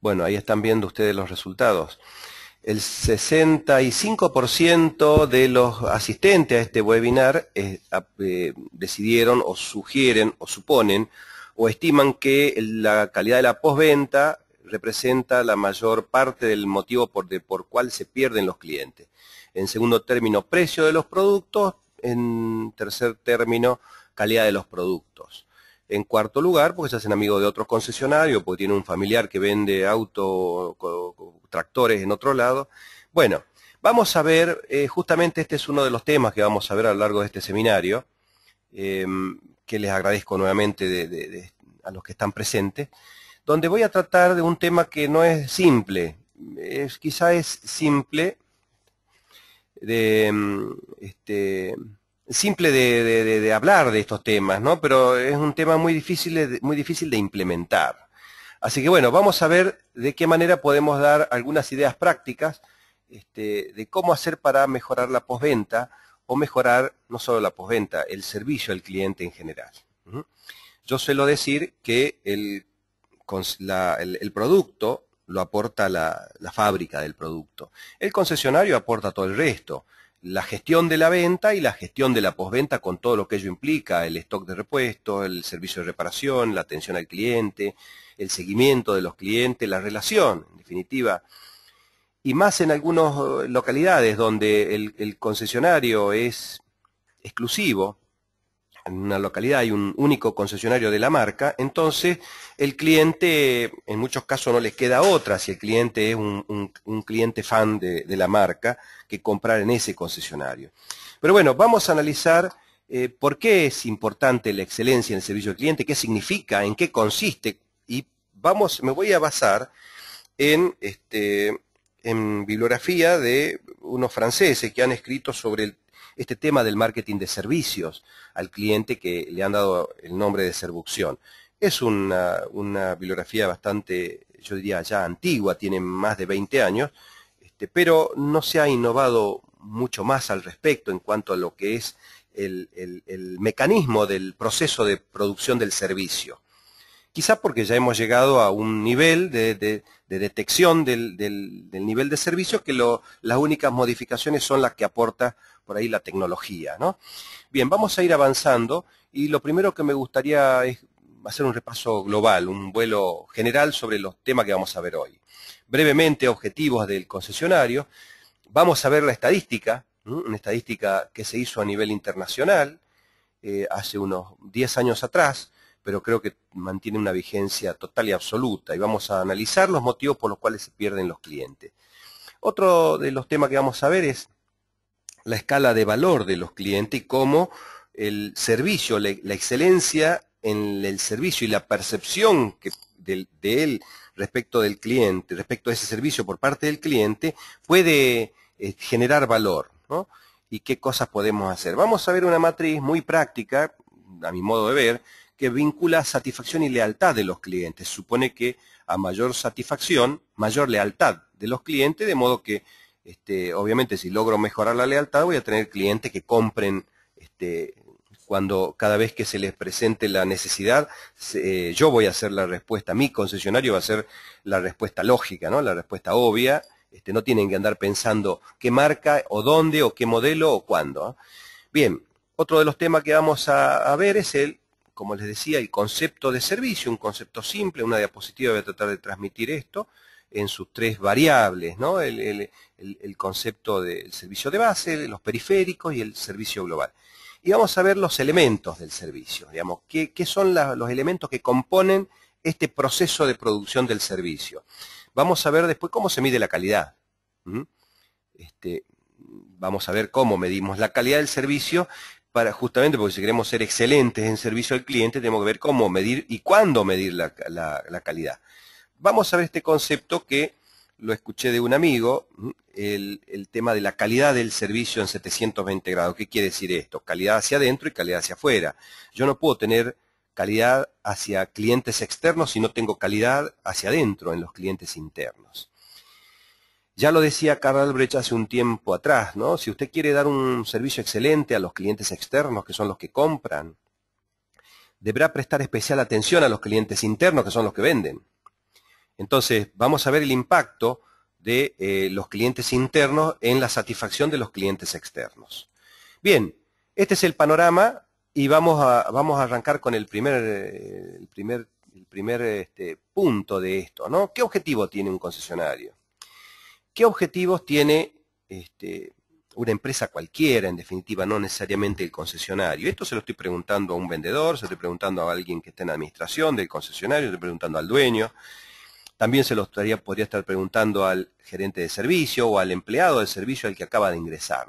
Bueno, ahí están viendo ustedes los resultados. El 65% de los asistentes a este webinar eh, eh, decidieron o sugieren o suponen o estiman que la calidad de la postventa representa la mayor parte del motivo por, el por cual se pierden los clientes. En segundo término, precio de los productos. En tercer término, calidad de los productos. En cuarto lugar, porque se hacen amigos de otros concesionarios, porque tiene un familiar que vende auto tractores en otro lado. Bueno, vamos a ver, eh, justamente este es uno de los temas que vamos a ver a lo largo de este seminario, em, que les agradezco nuevamente a los que están presentes, donde voy a tratar de un tema que no es simple, quizá es simple de, em, este, simple de, hablar de estos temas, ¿no? Pero es un tema muy difícil, muy difícil de implementar. Así que bueno, vamos a ver de qué manera podemos dar algunas ideas prácticas este, de cómo hacer para mejorar la posventa o mejorar no solo la posventa, el servicio al cliente en general. Yo suelo decir que el, producto lo aporta la fábrica del producto. El concesionario aporta todo el resto la gestión de la venta y la gestión de la posventa con todo lo que ello implica, el stock de repuestos el servicio de reparación, la atención al cliente, el seguimiento de los clientes, la relación, en definitiva. Y más en algunas localidades donde el concesionario es exclusivo, en una localidad hay un único concesionario de la marca, entonces el cliente en muchos casos no les queda otra si el cliente es un, cliente fan de, la marca que comprar en ese concesionario. Pero bueno, vamos a analizar eh, por qué es importante la excelencia en el servicio al cliente, qué significa, en qué consiste y me voy a basar este, en bibliografía de unos franceses que han escrito sobre el este tema del marketing de servicios al cliente que le han dado el nombre de Servucción. Es una, bibliografía bastante, yo diría ya antigua, tiene más de 20 años, este, pero no se ha innovado mucho más al respecto en cuanto a lo que es el, mecanismo del proceso de producción del servicio. Quizá porque ya hemos llegado a un nivel de de detección del, del, nivel de servicio, que las únicas modificaciones son las que aporta por ahí la tecnología. ¿no? Bien, vamos a ir avanzando y lo primero que me gustaría es hacer un repaso global, un vuelo general sobre los temas que vamos a ver hoy. Brevemente, objetivos del concesionario. Vamos a ver la estadística, una estadística que se hizo a nivel internacional eh, hace unos 10 años atrás, pero creo que mantiene una vigencia total y absoluta y vamos a analizar los motivos por los cuales se pierden los clientes. Otro de los temas que vamos a ver es la escala de valor de los clientes y cómo el servicio, la, excelencia en el servicio y la percepción de, él respecto del cliente, respecto a ese servicio por parte del cliente, puede eh, generar valor. ¿Y qué cosas podemos hacer? Vamos a ver una matriz muy práctica, a mi modo de ver, que vincula satisfacción y lealtad de los clientes. Supone que a mayor satisfacción, mayor lealtad de los clientes, de modo que, este, obviamente, si logro mejorar la lealtad, voy a tener clientes que compren este, cuando cada vez que se les presente la necesidad, eh, yo voy a hacer la respuesta, mi concesionario va a ser la respuesta lógica, ¿no? la respuesta obvia. Este, no tienen que andar pensando qué marca o dónde o qué modelo o cuándo. Bien, otro de los temas que vamos a ver es el como les decía, el concepto de servicio, un concepto simple, una diapositiva voy a tratar de transmitir esto en sus tres variables, ¿no? el, concepto del servicio de base, los periféricos y el servicio global. Y vamos a ver los elementos del servicio, digamos, qué, son los elementos que componen este proceso de producción del servicio. Vamos a ver después cómo se mide la calidad. Este, vamos a ver cómo medimos la calidad del servicio justamente porque si queremos ser excelentes en servicio al cliente, tenemos que ver cómo medir y cuándo medir la, calidad. Vamos a ver este concepto que lo escuché de un amigo, el, el, tema de la calidad del servicio en 720 grados. ¿Qué quiere decir esto? Calidad hacia adentro y calidad hacia afuera. Yo no puedo tener calidad hacia clientes externos si no tengo calidad hacia adentro en los clientes internos. Ya lo decía Carl Brecht hace un tiempo atrás, ¿no? Si usted quiere dar un servicio excelente a los clientes externos, que son los que compran, deberá prestar especial atención a los clientes internos, que son los que venden. Entonces, vamos a ver el impacto de eh, los clientes internos en la satisfacción de los clientes externos. Bien, este es el panorama y vamos a, vamos a arrancar con el primer, eh, el primer, el primer este, punto de esto, ¿no? ¿Qué objetivo tiene un concesionario? ¿Qué objetivos tiene este, una empresa cualquiera, en definitiva, no necesariamente el concesionario? Esto se lo estoy preguntando a un vendedor, se lo estoy preguntando a alguien que está en administración del concesionario, se lo estoy preguntando al dueño. También se lo podría estar preguntando al gerente de servicio o al empleado del servicio al que acaba de ingresar,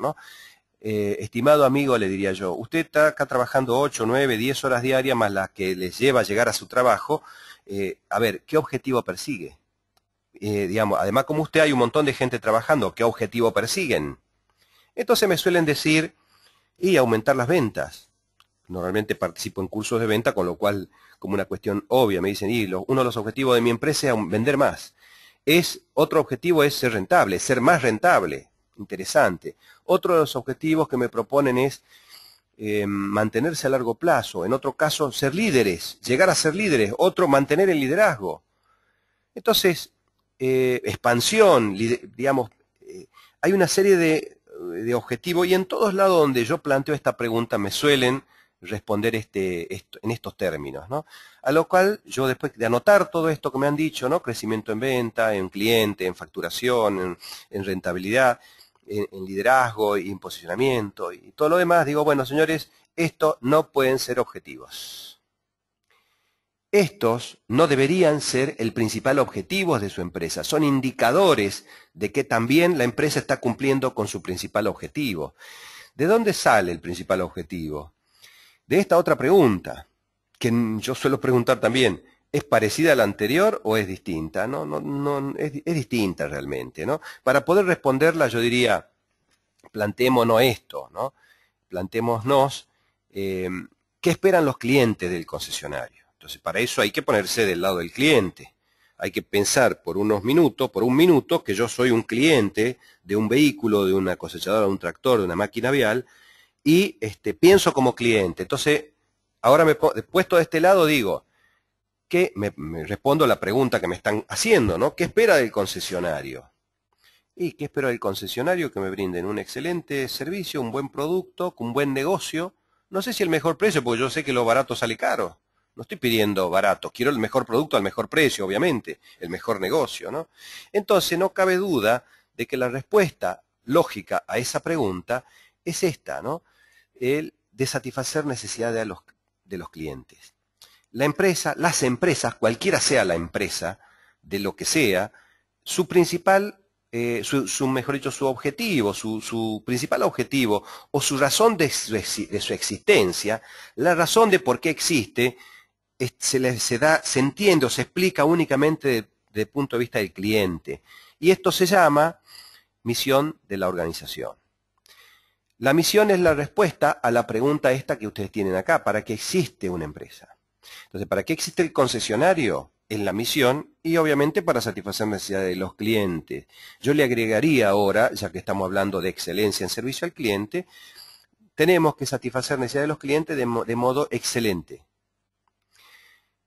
eh, estimado amigo, le diría yo, usted está acá trabajando 8, 9, 10 horas diarias más las que les lleva a llegar a su trabajo. Eh, a ver, ¿qué objetivo persigue? Eh, además como usted hay un montón de gente trabajando, ¿qué objetivo persiguen? Entonces me suelen decir, y aumentar las ventas. Normalmente participo en cursos de venta, con lo cual, como una cuestión obvia, me dicen, y uno de los objetivos de mi empresa es vender más. Es, otro objetivo es ser rentable, ser más rentable. Interesante. Otro de los objetivos que me proponen es eh, mantenerse a largo plazo. En otro caso, ser líderes, llegar a ser líderes. Otro, mantener el liderazgo. Entonces, eh, expansión, digamos, eh, hay una serie de, objetivos y en todos lados donde yo planteo esta pregunta me suelen responder este, en estos términos, ¿no? A lo cual yo después de anotar todo esto que me han dicho, ¿no? Crecimiento en venta, en cliente, en facturación, en, rentabilidad, en, en, liderazgo y en posicionamiento y todo lo demás, digo, bueno, señores, esto no pueden ser objetivos. Estos no deberían ser el principal objetivo de su empresa, son indicadores de que también la empresa está cumpliendo con su principal objetivo. ¿De dónde sale el principal objetivo? De esta otra pregunta, que yo suelo preguntar también, ¿es parecida a la anterior o es distinta? No, es, distinta realmente, ¿no? Para poder responderla yo diría, planteémonos esto, ¿no? Plantémonos eh, qué esperan los clientes del concesionario. Entonces, para eso hay que ponerse del lado del cliente. Hay que pensar por unos minutos, por un minuto, que yo soy un cliente de un vehículo, de una cosechadora, de un tractor, de una máquina vial, y este, pienso como cliente. Entonces, ahora me puesto de este lado digo, que me, respondo a la pregunta que me están haciendo, ¿no? ¿Qué espera del concesionario? ¿Y qué espero del concesionario? Que me brinden un excelente servicio, un buen producto, un buen negocio. No sé si el mejor precio, porque yo sé que lo barato sale caro. No estoy pidiendo barato, quiero el mejor producto al mejor precio, obviamente, el mejor negocio, ¿no? Entonces no cabe duda de que la respuesta lógica a esa pregunta es esta, ¿no? El de satisfacer necesidades de los, de los clientes. La empresa, las empresas, cualquiera sea la empresa, de lo que sea, su principal, eh, su, mejor dicho, su objetivo, su, principal objetivo o su razón de su existencia, la razón de por qué existe, se, da, se entiende o se explica únicamente desde el punto de vista del cliente. Y esto se llama misión de la organización. La misión es la respuesta a la pregunta esta que ustedes tienen acá, ¿para qué existe una empresa? Entonces, ¿para qué existe el concesionario? en la misión y obviamente para satisfacer necesidades de los clientes. Yo le agregaría ahora, ya que estamos hablando de excelencia en servicio al cliente, tenemos que satisfacer necesidades de los clientes de modo excelente.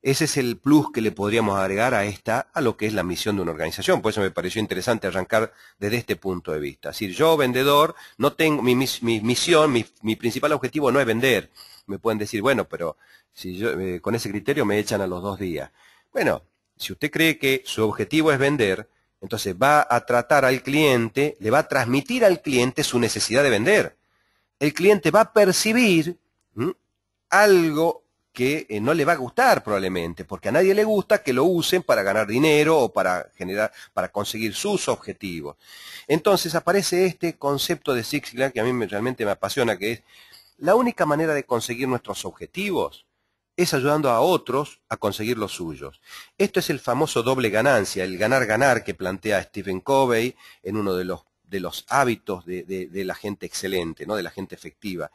Ese es el plus que le podríamos agregar a esta, a lo que es la misión de una organización. Por eso me pareció interesante arrancar desde este punto de vista. Es decir, yo, vendedor, no tengo, mi, misión, mi, principal objetivo no es vender. Me pueden decir, bueno, pero eh, con ese criterio me echan a los dos días. Bueno, si usted cree que su objetivo es vender, entonces va a tratar al cliente, le va a transmitir al cliente su necesidad de vender. El cliente va a percibir algo que eh, no le va a gustar probablemente, porque a nadie le gusta que lo usen para ganar dinero o para generar, para conseguir sus objetivos. Entonces aparece este concepto de Six que a mí me, realmente me apasiona, que es la única manera de conseguir nuestros objetivos es ayudando a otros a conseguir los suyos. Esto es el famoso doble ganancia, el ganar-ganar que plantea Stephen Covey en uno de los, de los hábitos de, de la gente excelente, ¿no? de la gente efectiva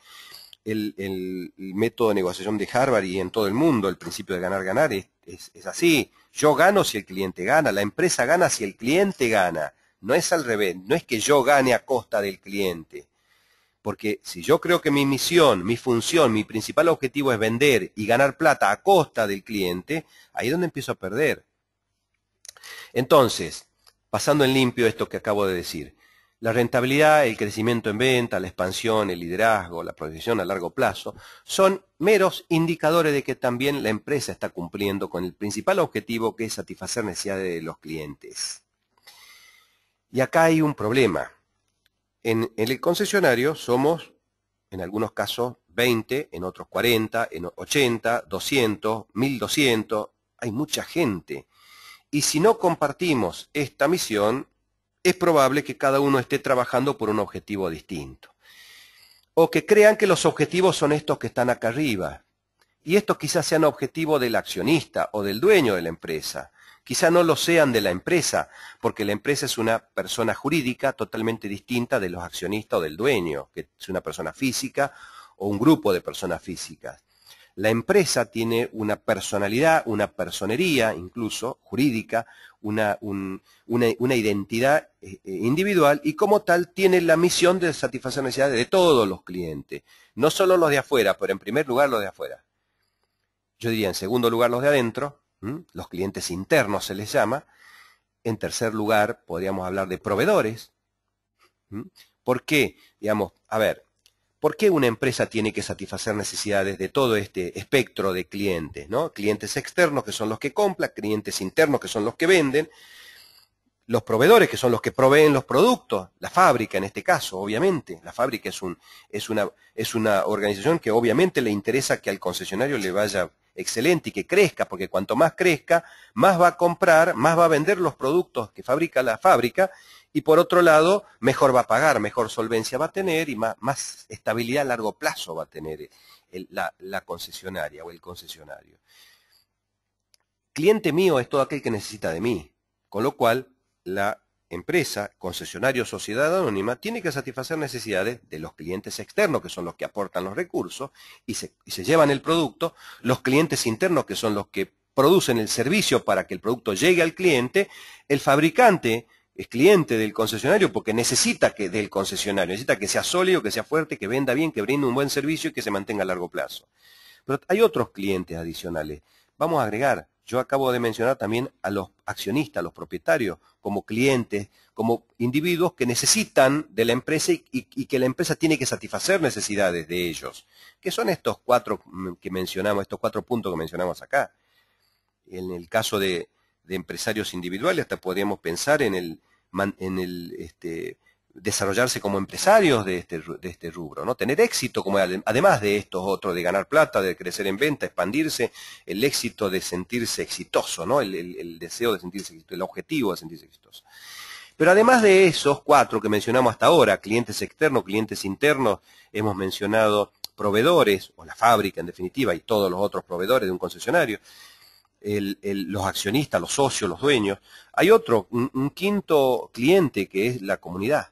el, método de negociación de Harvard y en todo el mundo, el principio de ganar-ganar es, es, así. Yo gano si el cliente gana, la empresa gana si el cliente gana. No es al revés, no es que yo gane a costa del cliente. Porque si yo creo que mi misión, mi función, mi principal objetivo es vender y ganar plata a costa del cliente, ahí es donde empiezo a perder. Entonces, pasando en limpio esto que acabo de decir, la rentabilidad, el crecimiento en venta, la expansión, el liderazgo, la proyección a largo plazo, son meros indicadores de que también la empresa está cumpliendo con el principal objetivo que es satisfacer necesidades de los clientes. Y acá hay un problema. En, el concesionario somos, en algunos casos, 20, en otros 40, en 80, 200, 1200. Hay mucha gente. Y si no compartimos esta misión, es probable que cada uno esté trabajando por un objetivo distinto. O que crean que los objetivos son estos que están acá arriba. Y estos quizás sean objetivos del accionista o del dueño de la empresa. Quizá no lo sean de la empresa, porque la empresa es una persona jurídica totalmente distinta de los accionistas o del dueño, que es una persona física o un grupo de personas físicas. La empresa tiene una personalidad, una personería incluso jurídica, una, identidad eh, eh, individual y como tal tiene la misión de satisfacer necesidades de todos los clientes, no solo los de afuera, pero en primer lugar los de afuera. Yo diría en segundo lugar los de adentro, los clientes internos se les llama. En tercer lugar podríamos hablar de proveedores. ¿Por qué? Digamos, a ver, ¿Por qué una empresa tiene que satisfacer necesidades de todo este espectro de clientes? Clientes externos que son los que compran, clientes internos que son los que venden, los proveedores que son los que proveen los productos, la fábrica en este caso, obviamente. La fábrica es, una, es una organización que obviamente le interesa que al concesionario le vaya excelente y que crezca, porque cuanto más crezca, más va a comprar, más va a vender los productos que fabrica la fábrica y por otro lado, mejor va a pagar, mejor solvencia va a tener y más, estabilidad a largo plazo va a tener eh, la, la concesionaria o el concesionario. Cliente mío es todo aquel que necesita de mí, con lo cual la empresa, concesionario o sociedad anónima tiene que satisfacer necesidades de los clientes externos, que son los que aportan los recursos y se, y se, llevan el producto, los clientes internos, que son los que producen el servicio para que el producto llegue al cliente, el fabricante es cliente del concesionario porque necesita que del concesionario, necesita que sea sólido, que sea fuerte, que venda bien, que brinde un buen servicio y que se mantenga a largo plazo. Pero hay otros clientes adicionales. Vamos a agregar yo acabo de mencionar también a los accionistas, a los propietarios, como clientes, como individuos que necesitan de la empresa y, que la empresa tiene que satisfacer necesidades de ellos, que son estos cuatro mm, que mencionamos, estos cuatro puntos que mencionamos acá. En el caso de, empresarios individuales, hasta podríamos pensar en el, este, desarrollarse como empresarios de este, de este rubro, ¿no? Tener éxito, como además de estos otros, de ganar plata, de crecer en venta, expandirse, el éxito de sentirse exitoso, ¿no? El, deseo de sentirse exitoso, el objetivo de sentirse exitoso. Pero además de esos cuatro que mencionamos hasta ahora, clientes externos, clientes internos, hemos mencionado proveedores, o la fábrica en definitiva, y todos los otros proveedores de un concesionario, los accionistas, los socios, los dueños. Hay otro, un quinto cliente que es la comunidad.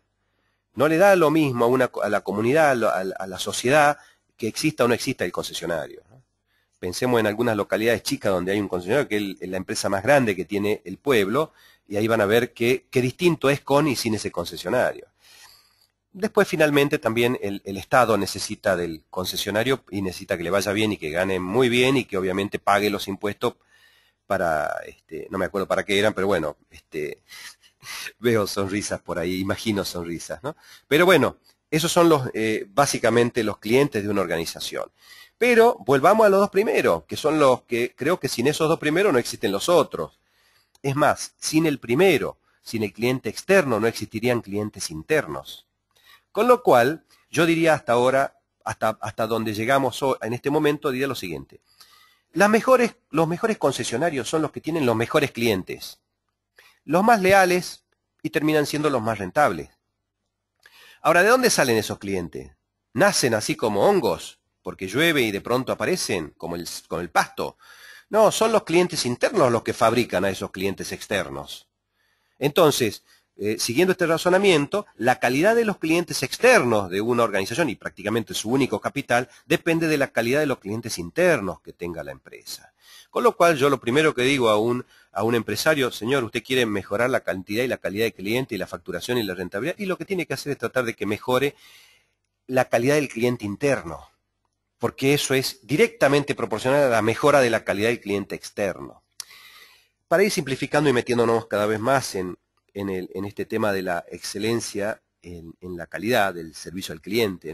No le da lo mismo a, la comunidad, a la, sociedad, que exista o no exista el concesionario. Pensemos en algunas localidades chicas donde hay un concesionario, que es la empresa más grande que tiene el pueblo, y ahí van a ver qué, distinto es con y sin ese concesionario. Después, finalmente, también el, Estado necesita del concesionario y necesita que le vaya bien y que gane muy bien y que obviamente pague los impuestos para, este, no me acuerdo para qué eran, pero bueno, este, veo sonrisas por ahí, imagino sonrisas, ¿no? Pero bueno, esos son los, eh, básicamente los clientes de una organización. Pero volvamos a los dos primeros, que son los que creo que sin esos dos primeros no existen los otros. Es más, sin el primero, sin el cliente externo, no existirían clientes internos. Con lo cual, yo diría hasta ahora, hasta, donde llegamos en este momento, diría lo siguiente. los mejores concesionarios son los que tienen los mejores clientes los más leales y terminan siendo los más rentables. Ahora, ¿de dónde salen esos clientes? ¿Nacen así como hongos? Porque llueve y de pronto aparecen, como el, con el pasto. No, son los clientes internos los que fabrican a esos clientes externos. Entonces, eh, siguiendo este razonamiento, la calidad de los clientes externos de una organización y prácticamente su único capital depende de la calidad de los clientes internos que tenga la empresa. Con lo cual yo lo primero que digo a un, a un empresario, señor, usted quiere mejorar la cantidad y la calidad de cliente y la facturación y la rentabilidad y lo que tiene que hacer es tratar de que mejore la calidad del cliente interno, porque eso es directamente proporcional a la mejora de la calidad del cliente externo. Para ir simplificando y metiéndonos cada vez más en, en, este tema de la excelencia en, la calidad del servicio al cliente,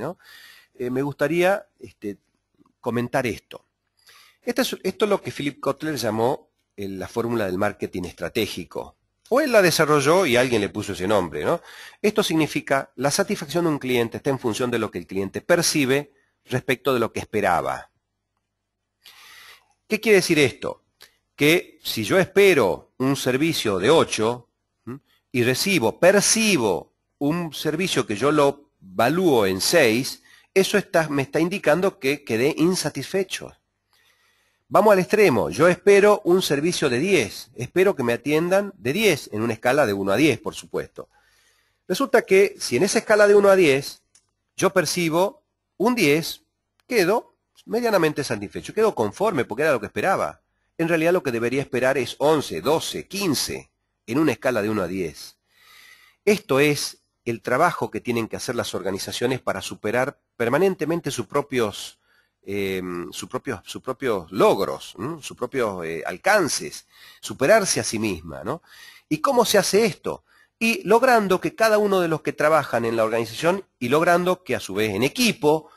eh, me gustaría este, comentar esto. esto es lo que Philip Kotler llamó eh, la fórmula del marketing estratégico. O él la desarrolló y alguien le puso ese nombre, Esto significa la satisfacción de un cliente está en función de lo que el cliente percibe respecto de lo que esperaba. ¿Qué quiere decir esto? Que si yo espero un servicio de 8, y recibo, percibo un servicio que yo lo valúo en 6, eso me está indicando que quedé insatisfecho. Vamos al extremo, yo espero un servicio de 10, espero que me atiendan de 10, en una escala de 1 a 10, por supuesto. Resulta que si en esa escala de 1 a 10 yo percibo un 10, quedo medianamente satisfecho, quedo conforme porque era lo que esperaba. En realidad lo que debería esperar es 11, 12, 15 en una escala de 1 a 10. Esto es el trabajo que tienen que hacer las organizaciones para superar permanentemente sus propios, logros, eh, sus propios eh, alcances, superarse a sí misma. ¿no? ¿Y cómo se hace esto? Y logrando que cada uno de los que trabajan en la organización y logrando que a su vez en equipo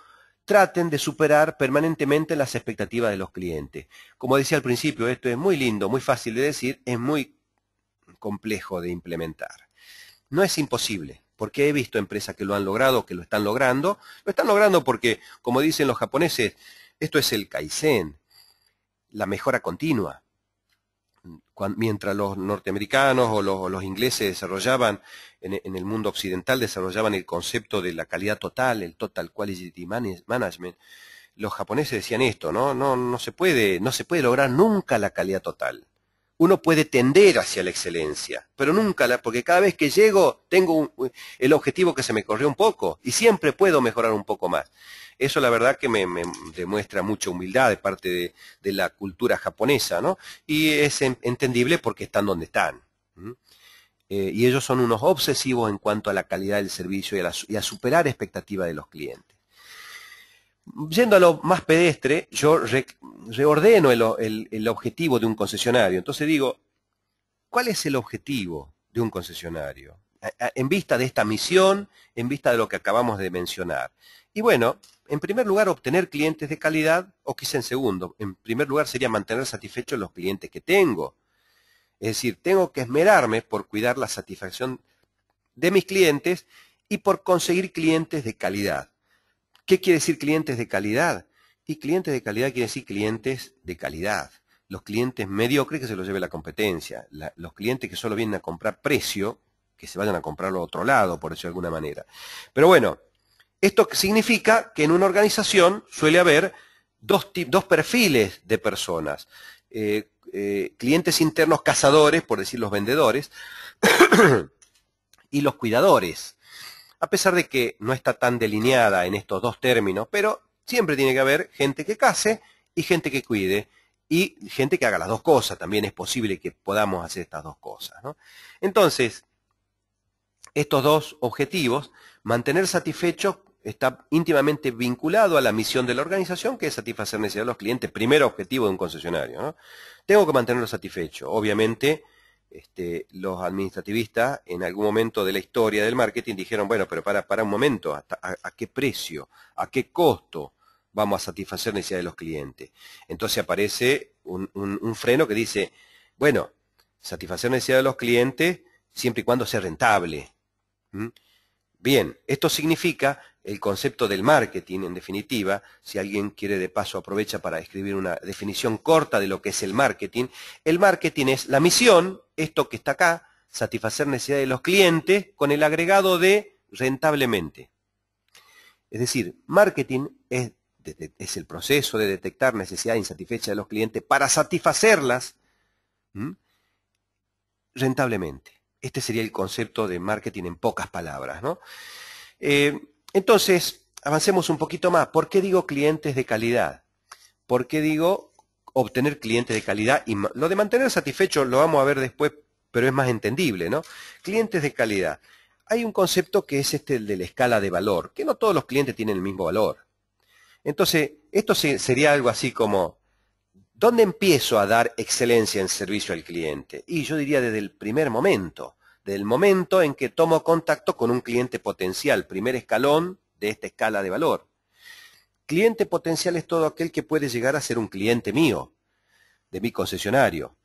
traten de superar permanentemente las expectativas de los clientes. Como decía al principio, esto es muy lindo, muy fácil de decir, es muy complejo de implementar. No es imposible, porque he visto empresas que lo han logrado, que lo están logrando. Lo están logrando porque, como dicen los japoneses, esto es el kaizen, la mejora continua. mientras los norteamericanos o los, ingleses desarrollaban, en, el mundo occidental desarrollaban el concepto de la calidad total, el total quality management, los japoneses decían esto, ¿no? No, no se puede, no se puede lograr nunca la calidad total uno puede tender hacia la excelencia, pero nunca la, porque cada vez que llego tengo el objetivo que se me corrió un poco y siempre puedo mejorar un poco más. Eso la verdad que me, demuestra mucha humildad de parte de, la cultura japonesa, ¿no? Y es entendible porque están donde están. Eh, y ellos son unos obsesivos en cuanto a la calidad del servicio y a superar expectativas de los clientes. Yendo a lo más pedestre, yo reordeno el, el objetivo de un concesionario. Entonces digo, ¿cuál es el objetivo de un concesionario? en vista de esta misión, en vista de lo que acabamos de mencionar. Y bueno, en primer lugar, obtener clientes de calidad, o quizá en segundo, en primer lugar sería mantener satisfechos los clientes que tengo. Es decir, tengo que esmerarme por cuidar la satisfacción de mis clientes y por conseguir clientes de calidad. ¿Qué quiere decir clientes de calidad? Y clientes de calidad quiere decir clientes de calidad. Los clientes mediocres que se los lleve la competencia. los clientes que solo vienen a comprar precio, que se vayan a comprarlo a otro lado, por decirlo de alguna manera. Pero bueno, esto significa que en una organización suele haber dos, perfiles de personas. Eh, eh, clientes internos cazadores, por decir los vendedores, y los cuidadores a pesar de que no está tan delineada en estos dos términos, pero siempre tiene que haber gente que case y gente que cuide y gente que haga las dos cosas. También es posible que podamos hacer estas dos cosas. Entonces, estos dos objetivos, mantener satisfechos está íntimamente vinculado a la misión de la organización, que es satisfacer necesidades de los clientes, primer objetivo de un concesionario. Tengo que mantenerlo satisfecho. Obviamente, este, los administrativistas en algún momento de la historia del marketing dijeron, bueno, pero para, para un momento, a, qué precio, a qué costo vamos a satisfacer necesidad de los clientes? Entonces aparece un, freno que dice, bueno, satisfacer necesidad de los clientes siempre y cuando sea rentable. Bien, esto significa el concepto del marketing, en definitiva, si alguien quiere de paso aprovecha para escribir una definición corta de lo que es el marketing, el marketing es la misión, esto que está acá, satisfacer necesidades de los clientes con el agregado de rentablemente. Es decir, marketing es, el proceso de detectar necesidades insatisfechas de los clientes para satisfacerlas rentablemente. Este sería el concepto de marketing en pocas palabras. Eh, entonces, avancemos un poquito más. ¿Por qué digo clientes de calidad? ¿Por qué digo obtener clientes de calidad? Y lo de mantener satisfecho lo vamos a ver después, pero es más entendible, ¿no? Clientes de calidad. Hay un concepto que es este de la escala de valor, que no todos los clientes tienen el mismo valor. Entonces, esto sería algo así como, ¿dónde empiezo a dar excelencia en servicio al cliente? Y yo diría desde el primer momento del momento en que tomo contacto con un cliente potencial, primer escalón de esta escala de valor. Cliente potencial es todo aquel que puede llegar a ser un cliente mío, de mi concesionario.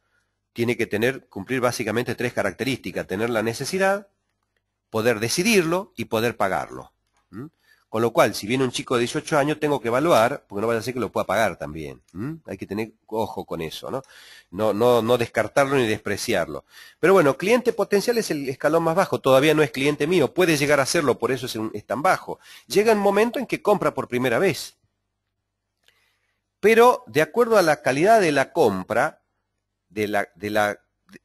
Tiene que tener, cumplir básicamente tres características, tener la necesidad, poder decidirlo y poder pagarlo. Con lo cual, si viene un chico de 18 años, tengo que evaluar, porque no vaya a ser que lo pueda pagar también. Hay que tener ojo con eso, ¿no? No, no, descartarlo ni despreciarlo. Pero bueno, cliente potencial es el escalón más bajo, todavía no es cliente mío, puede llegar a serlo, por eso es, tan bajo. Llega un momento en que compra por primera vez. Pero de acuerdo a la calidad de la compra, de la, de la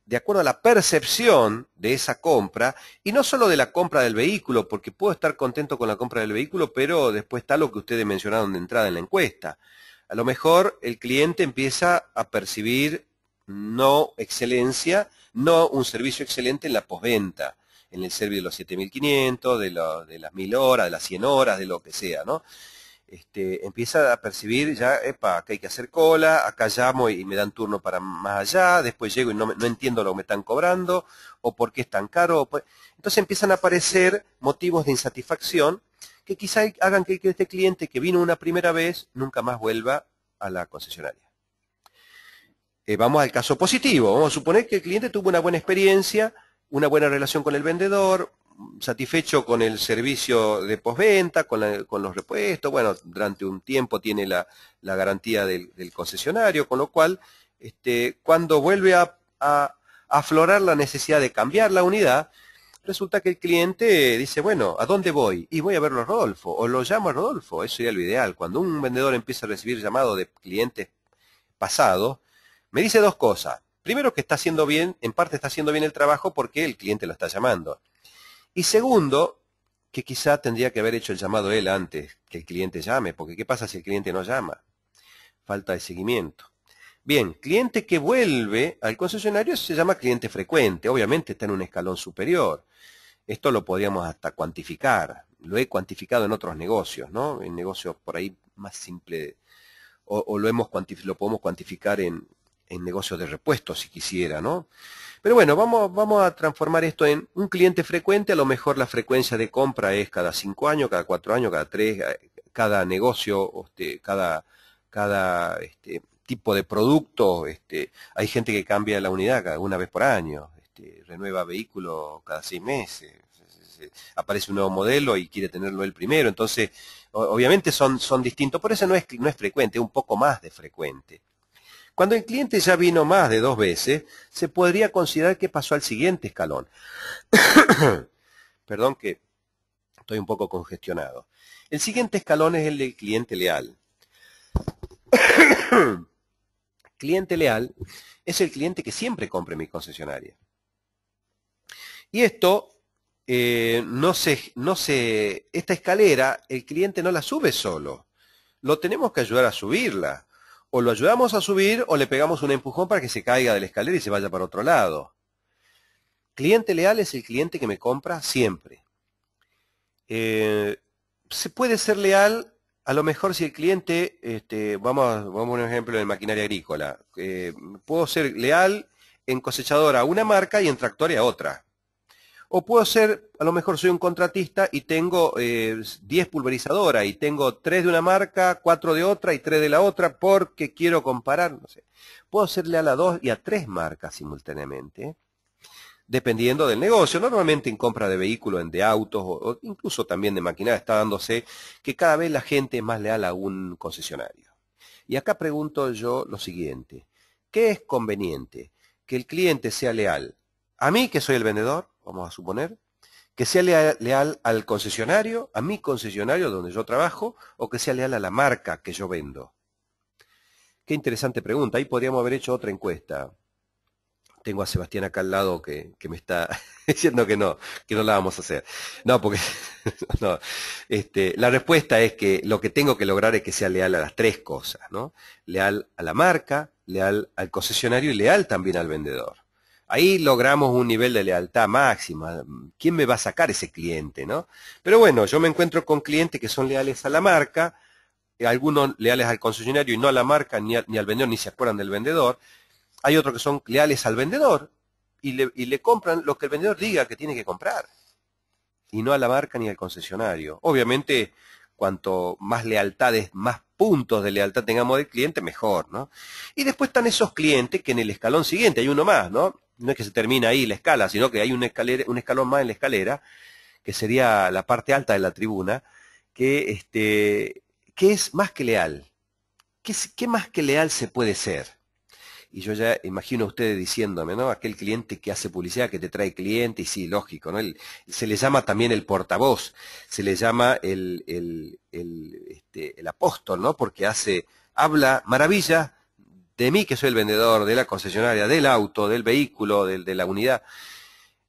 de acuerdo a la percepción de esa compra, y no solo de la compra del vehículo, porque puedo estar contento con la compra del vehículo, pero después está lo que ustedes mencionaron de entrada en la encuesta. A lo mejor el cliente empieza a percibir no excelencia, no un servicio excelente en la postventa, en el servicio de los 7.500, de, de las 1.000 horas, de las 100 horas, de lo que sea, ¿no? este, empieza a percibir ya, epa, acá hay que hacer cola, acá llamo y, me dan turno para más allá, después llego y no, entiendo lo que me están cobrando, o por qué es tan caro. Entonces empiezan a aparecer motivos de insatisfacción que quizá hagan que este cliente que vino una primera vez nunca más vuelva a la concesionaria. Eh, vamos al caso positivo. Vamos a suponer que el cliente tuvo una buena experiencia, una buena relación con el vendedor, satisfecho con el servicio de postventa, con, con los repuestos, bueno, durante un tiempo tiene la, garantía del, concesionario, con lo cual, este, cuando vuelve a, a aflorar la necesidad de cambiar la unidad, resulta que el cliente dice, bueno, ¿a dónde voy? Y voy a verlo a Rodolfo, o lo llamo a Rodolfo, eso sería lo ideal. Cuando un vendedor empieza a recibir llamado de clientes pasados, me dice dos cosas. Primero que está haciendo bien, en parte está haciendo bien el trabajo porque el cliente lo está llamando. Y segundo, que quizá tendría que haber hecho el llamado él antes que el cliente llame, porque ¿qué pasa si el cliente no llama? Falta de seguimiento. Bien, cliente que vuelve al concesionario se llama cliente frecuente, obviamente está en un escalón superior. Esto lo podríamos hasta cuantificar, lo he cuantificado en otros negocios, ¿no? En negocios por ahí más simples. o, lo, hemos lo podemos cuantificar en, en negocios de repuesto, si quisiera, ¿no? Pero bueno, vamos, a transformar esto en un cliente frecuente, a lo mejor la frecuencia de compra es cada cinco años, cada cuatro años, cada tres, eh, cada negocio, este, cada, cada este, tipo de producto, este, hay gente que cambia la unidad cada una vez por año, este, renueva vehículo cada seis meses, aparece un nuevo modelo y quiere tenerlo el primero, entonces obviamente son, distintos, por eso no es, no es frecuente, es un poco más de frecuente. Cuando el cliente ya vino más de dos veces, se podría considerar que pasó al siguiente escalón. Perdón que estoy un poco congestionado. El siguiente escalón es el del cliente leal. cliente leal es el cliente que siempre compre mi concesionaria. Y esto eh, no se, no se, esta escalera el cliente no la sube solo. Lo tenemos que ayudar a subirla o lo ayudamos a subir o le pegamos un empujón para que se caiga de la escalera y se vaya para otro lado. Cliente leal es el cliente que me compra siempre. Eh, se puede ser leal, a lo mejor si el cliente, vamos, este, vamos a un ejemplo en maquinaria agrícola, eh, puedo ser leal en cosechadora a una marca y en tractor a otra. O puedo ser, a lo mejor soy un contratista y tengo 10 eh, pulverizadoras y tengo 3 de una marca, 4 de otra y 3 de la otra porque quiero comparar, no sé. Puedo leal a las 2 y a 3 marcas simultáneamente, dependiendo del negocio. Normalmente en compra de vehículos, en de autos o, o incluso también de maquinaria está dándose que cada vez la gente es más leal a un concesionario. Y acá pregunto yo lo siguiente, ¿qué es conveniente? ¿Que el cliente sea leal a mí que soy el vendedor? vamos a suponer, que sea leal, al concesionario, a mi concesionario donde yo trabajo, o que sea leal a la marca que yo vendo. Qué interesante pregunta. Ahí podríamos haber hecho otra encuesta. Tengo a Sebastián acá al lado que, me está diciendo que no, que no la vamos a hacer. No, porque este, la respuesta es que lo que tengo que lograr es que sea leal a las tres cosas, ¿no? Leal a la marca, leal al concesionario y leal también al vendedor. Ahí logramos un nivel de lealtad máxima. ¿Quién me va a sacar ese cliente? ¿no? Pero bueno, yo me encuentro con clientes que son leales a la marca, eh, algunos leales al concesionario y no a la marca, ni, al vendedor, ni se acuerdan del vendedor. Hay otros que son leales al vendedor y le, y le compran lo que el vendedor diga que tiene que comprar, y no a la marca ni al concesionario. Obviamente, cuanto más lealtades, más puntos de lealtad tengamos del cliente, mejor, ¿no? Y después están esos clientes que en el escalón siguiente, hay uno más, ¿no? no es que se termina ahí la escala, sino que hay un, escalón más en la escalera, que sería la parte alta de la tribuna, que, este, es más que leal. ¿Qué, más que leal se puede ser? Y yo ya imagino a ustedes diciéndome, ¿no? Aquel cliente que hace publicidad, que te trae cliente, y sí, lógico, ¿no? se le llama también el portavoz, se le llama el, el este, apóstol, ¿no? Porque hace, habla maravilla de mí que soy el vendedor, de la concesionaria, del auto, del vehículo, de, de la unidad.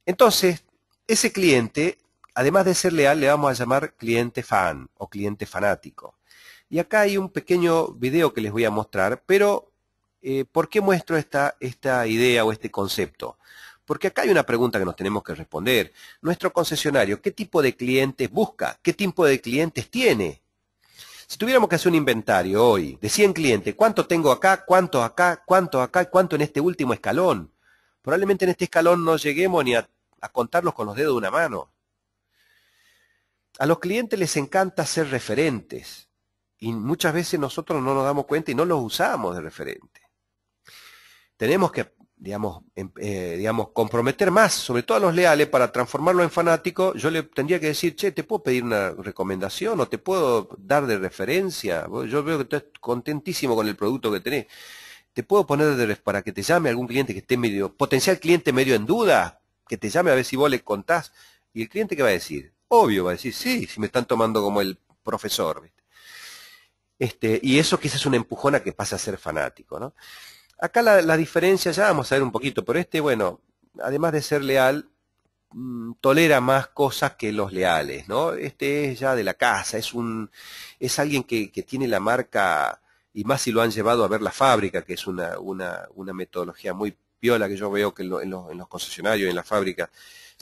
Entonces, ese cliente, además de ser leal, le vamos a llamar cliente fan o cliente fanático. Y acá hay un pequeño video que les voy a mostrar, pero eh, ¿por qué muestro esta, esta idea o este concepto? Porque acá hay una pregunta que nos tenemos que responder. Nuestro concesionario, ¿qué tipo de clientes busca? ¿Qué tipo de clientes tiene? Si tuviéramos que hacer un inventario hoy de 100 clientes, ¿cuánto tengo acá, cuánto acá, cuánto acá cuánto en este último escalón? Probablemente en este escalón no lleguemos ni a, a contarlos con los dedos de una mano. A los clientes les encanta ser referentes y muchas veces nosotros no nos damos cuenta y no los usamos de referente. Tenemos que digamos, em, eh, digamos, comprometer más, sobre todo a los leales, para transformarlo en fanático, yo le tendría que decir, che, ¿te puedo pedir una recomendación o te puedo dar de referencia? Yo veo que estás contentísimo con el producto que tenés. ¿Te puedo poner para que te llame algún cliente que esté medio, potencial cliente medio en duda? Que te llame a ver si vos le contás. ¿Y el cliente qué va a decir? Obvio, va a decir, sí, si me están tomando como el profesor. Este, y eso quizás es una empujona que pasa a ser fanático, ¿no? Acá la, diferencia, ya vamos a ver un poquito, pero este, bueno, además de ser leal, mm, tolera más cosas que los leales, ¿no? Este es ya de la casa, es un, es alguien que, que tiene la marca, y más si lo han llevado a ver la fábrica, que es una, una, metodología muy piola que yo veo que en, los, en los, concesionarios, en la fábrica,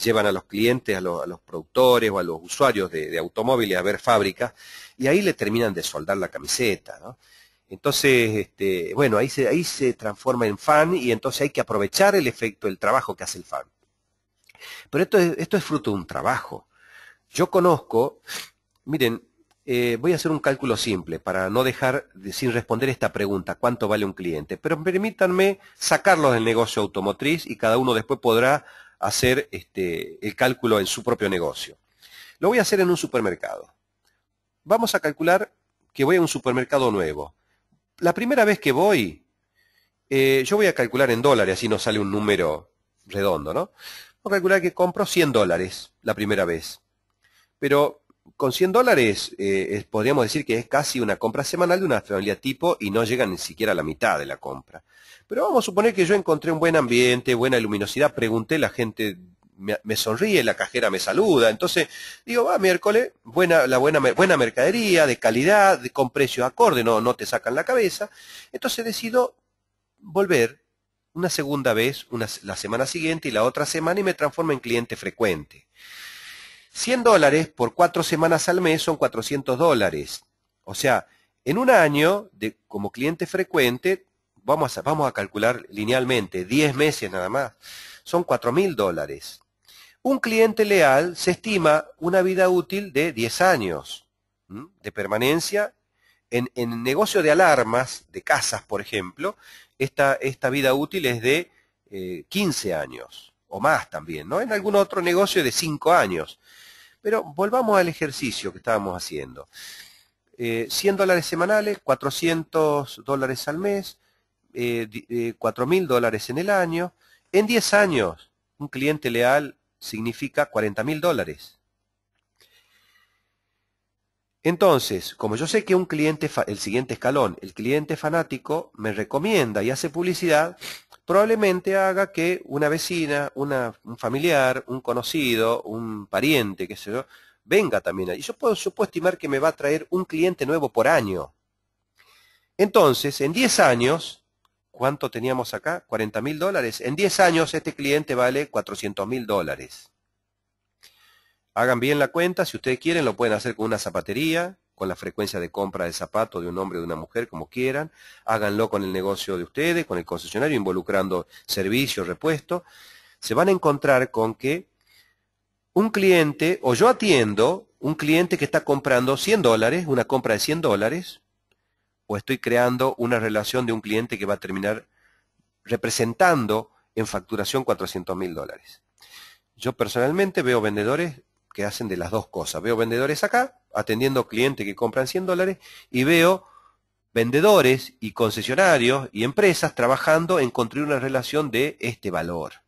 llevan a los clientes, a, a los productores o a los usuarios de, de, automóviles a ver fábricas, y ahí le terminan de soldar la camiseta, ¿no? Entonces, este, bueno, ahí se, transforma en fan y entonces hay que aprovechar el efecto, el trabajo que hace el fan. Pero esto es, fruto de un trabajo. Yo conozco, miren, eh, voy a hacer un cálculo simple para no dejar sin responder esta pregunta, ¿cuánto vale un cliente? Pero permítanme sacarlo del negocio automotriz y cada uno después podrá hacer este, el cálculo en su propio negocio. Lo voy a hacer en un supermercado. Vamos a calcular que voy a un supermercado nuevo la primera vez que voy, eh, yo voy a calcular en dólares, así no sale un número redondo, ¿no? Voy a calcular que compro 100 dólares la primera vez. Pero con 100 dólares eh, podríamos decir que es casi una compra semanal de una familia tipo y no llega ni siquiera a la mitad de la compra. Pero vamos a suponer que yo encontré un buen ambiente, buena luminosidad, pregunté a la gente me, sonríe, la cajera me saluda. Entonces, digo, va, miércoles, buena, la buena, mercadería, de calidad, con precio acorde, no, no te sacan la cabeza. Entonces decido volver una segunda vez la semana siguiente y la otra semana y me transformo en cliente frecuente. 100 dólares por cuatro semanas al mes son 400 dólares. O sea, en un año, como cliente frecuente, vamos a, vamos a calcular linealmente, 10 meses nada más, son 4 mil dólares. Un cliente leal se estima una vida útil de 10 años de permanencia. En, negocio de alarmas, de casas, por ejemplo, esta, vida útil es de 15 eh, años o más también, En algún otro negocio de 5 años. Pero volvamos al ejercicio que estábamos haciendo. 100 eh, dólares semanales, 400 dólares al mes, eh, eh mil dólares en el año. En 10 años, un cliente leal significa 40 mil dólares. Entonces, como yo sé que un cliente, el siguiente escalón, el cliente fanático me recomienda y hace publicidad, probablemente haga que una vecina, un familiar, un conocido, un pariente, qué sé yo, venga también. Y yo puedo, yo estimar que me va a traer un cliente nuevo por año. Entonces, en 10 años, ¿Cuánto teníamos acá? 40 mil dólares. En 10 años este cliente vale 400 mil dólares. Hagan bien la cuenta, si ustedes quieren lo pueden hacer con una zapatería, con la frecuencia de compra de zapatos de un hombre o de una mujer, como quieran. Háganlo con el negocio de ustedes, con el concesionario, involucrando servicios, repuestos. Se van a encontrar con que un cliente, o yo atiendo, un cliente que está comprando 100 dólares, una compra de 100 dólares, o estoy creando una relación de un cliente que va a terminar representando en facturación 400 mil dólares. Yo personalmente veo vendedores que hacen de las dos cosas. Veo vendedores acá atendiendo clientes que compran 100 dólares y veo vendedores y concesionarios y empresas trabajando en construir una relación de este valor.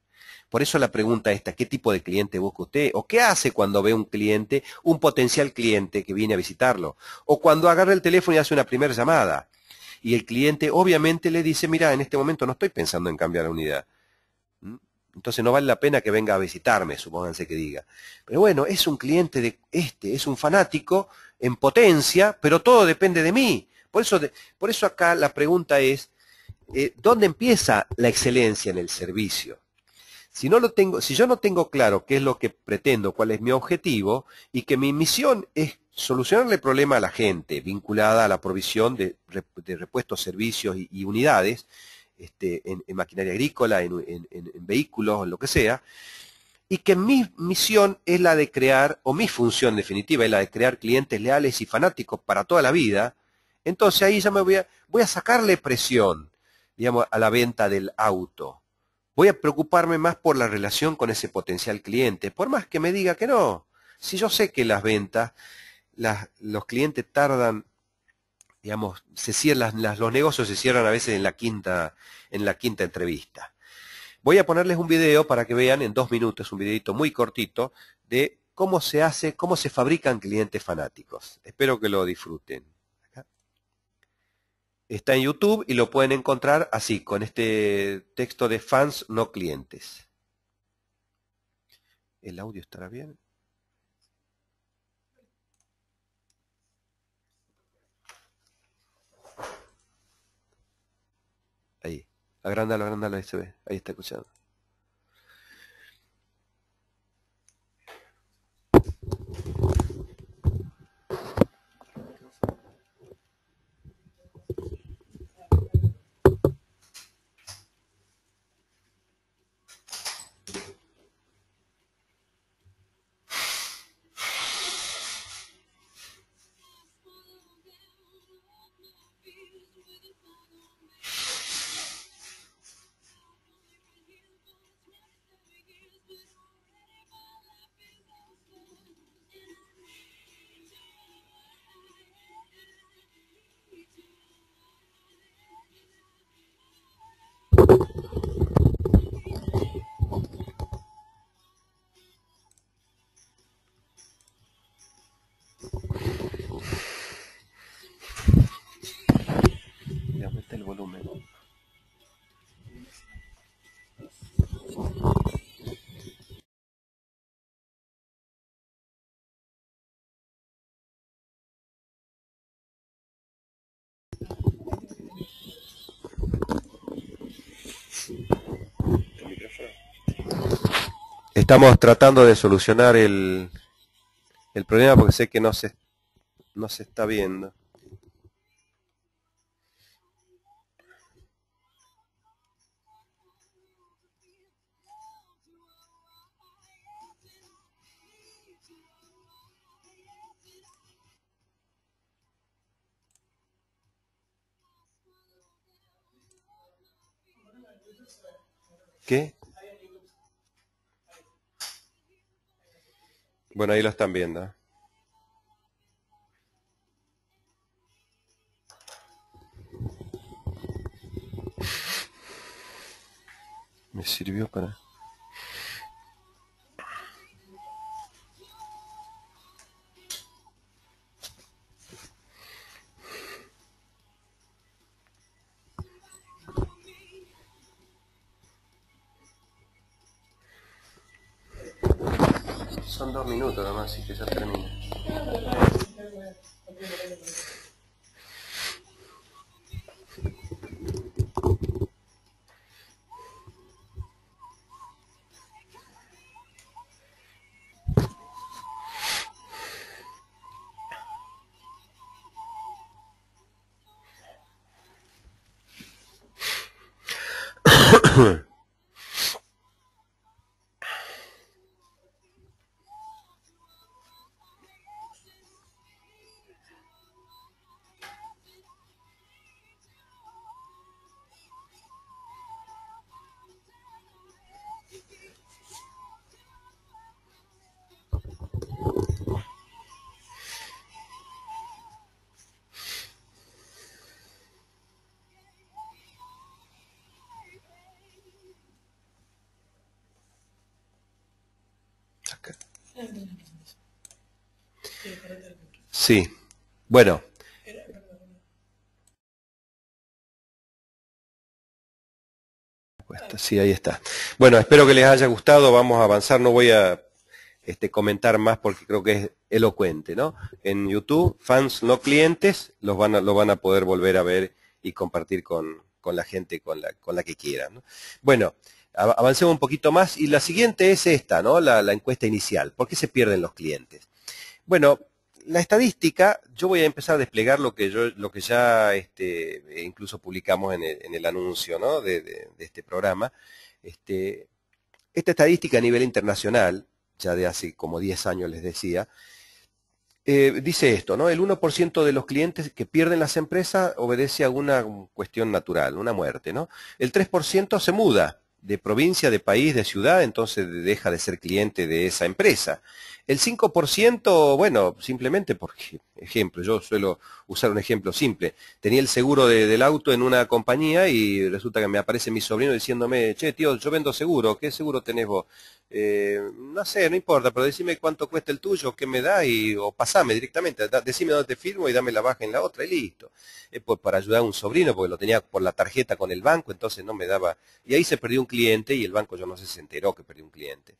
Por eso la pregunta esta, ¿qué tipo de cliente busca usted? ¿O qué hace cuando ve un cliente, un potencial cliente que viene a visitarlo? ¿O cuando agarra el teléfono y hace una primera llamada? Y el cliente obviamente le dice, mira, en este momento no estoy pensando en cambiar la unidad. ¿Mm? Entonces no vale la pena que venga a visitarme, supónganse que diga. Pero bueno, es un cliente de este, es un fanático en potencia, pero todo depende de mí. Por eso, acá la pregunta es, eh, ¿dónde empieza la excelencia en el servicio? Si, yo no tengo claro qué es lo que pretendo, cuál es mi objetivo, y que mi misión es solucionarle el problema a la gente vinculada a la provisión de, repuestos, servicios y, unidades, este, en, maquinaria agrícola, en, vehículos, en lo que sea, y que mi misión es la de crear, o mi función definitiva es la de crear clientes leales y fanáticos para toda la vida, entonces ahí ya me voy a, voy a sacarle presión, digamos, a la venta del auto. Voy a preocuparme más por la relación con ese potencial cliente, por más que me diga que no. Si yo sé que las ventas, los clientes tardan, digamos, se los negocios se cierran a veces en la quinta, en la quinta entrevista. Voy a ponerles un video para que vean en dos minutos, un videito muy cortito, de cómo se hace, cómo se fabrican clientes fanáticos. Espero que lo disfruten. Está en YouTube y lo pueden encontrar así, con este texto de fans no clientes. ¿El audio estará bien? Ahí, agrándalo, agrándalo, ahí se ve, ahí está escuchando. estamos tratando de solucionar el, problema porque sé que no se, no se está viendo. ¿Qué? Bueno, ahí lo están viendo. Me sirvió para... así que ya termina. Sí, bueno. Sí, ahí está. Bueno, espero que les haya gustado. Vamos a avanzar. No voy a este, comentar más porque creo que es elocuente, ¿no? En YouTube, fans no clientes, los van a, lo van a poder volver a ver y compartir con, la gente con la, con la que quieran. Bueno, avancemos un poquito más y la siguiente es esta, ¿no? La, la encuesta inicial. ¿Por qué se pierden los clientes? Bueno, la estadística, yo voy a empezar a desplegar lo que yo, lo que ya este, incluso publicamos en el, anuncio de, este programa. Este, esta estadística a nivel internacional, ya de hace como 10 años les decía, eh, dice esto, ¿no? El 1% de los clientes que pierden las empresas obedece a una cuestión natural, una muerte, ¿no? El 3% se muda, de provincia, de país, de ciudad, entonces deja de ser cliente de esa empresa. El 5%, bueno, simplemente porque, ejemplo, yo suelo usar un ejemplo simple. Tenía el seguro del auto en una compañía y resulta que me aparece mi sobrino diciéndome, che, tío, yo vendo seguro, ¿qué seguro tenés vos? Eh, no sé, no importa, pero decime cuánto cuesta el tuyo, qué me da y, o pasame directamente, decime dónde te firmo y dame la baja en la otra y listo. Eh, pues, para ayudar a un sobrino, porque lo tenía por la tarjeta con el banco, entonces no me daba. Y ahí se perdió un cliente y el banco ya no se enteró que perdió un cliente.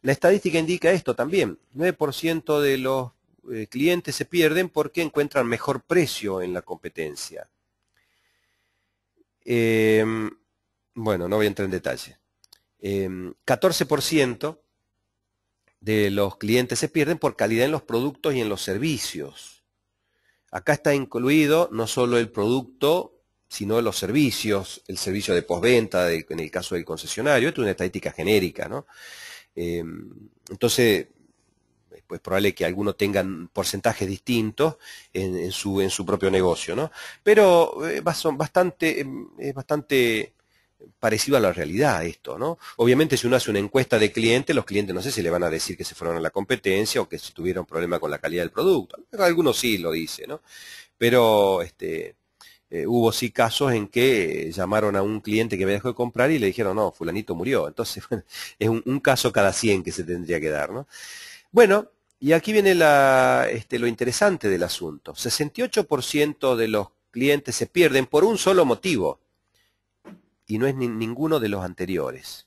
La estadística indica esto también. 9% de los eh, clientes se pierden porque encuentran mejor precio en la competencia. Em, bueno, no voy a entrar en detalle. 14% em, de los clientes se pierden por calidad en los productos y en los servicios. Acá está incluido no solo el producto sino los servicios, el servicio de postventa en el caso del concesionario. Esto es una estadística genérica, ¿no? Em, entonces, es pues, probable que algunos tengan porcentajes distintos en, su, propio negocio, ¿no? Pero eh, em, es bastante parecido a la realidad esto, ¿no? Obviamente si uno hace una encuesta de clientes, los clientes no sé si le van a decir que se fueron a la competencia o que tuvieron problema con la calidad del producto. Algunos sí lo dicen, ¿no? Pero este, eh, hubo sí casos en que eh, llamaron a un cliente que me dejó de comprar y le dijeron, no, fulanito murió. Entonces, bueno, es un, caso cada 100 que se tendría que dar. ¿no? Bueno, y aquí viene este, lo interesante del asunto. 68% de los clientes se pierden por un solo motivo y no es ninguno de los anteriores.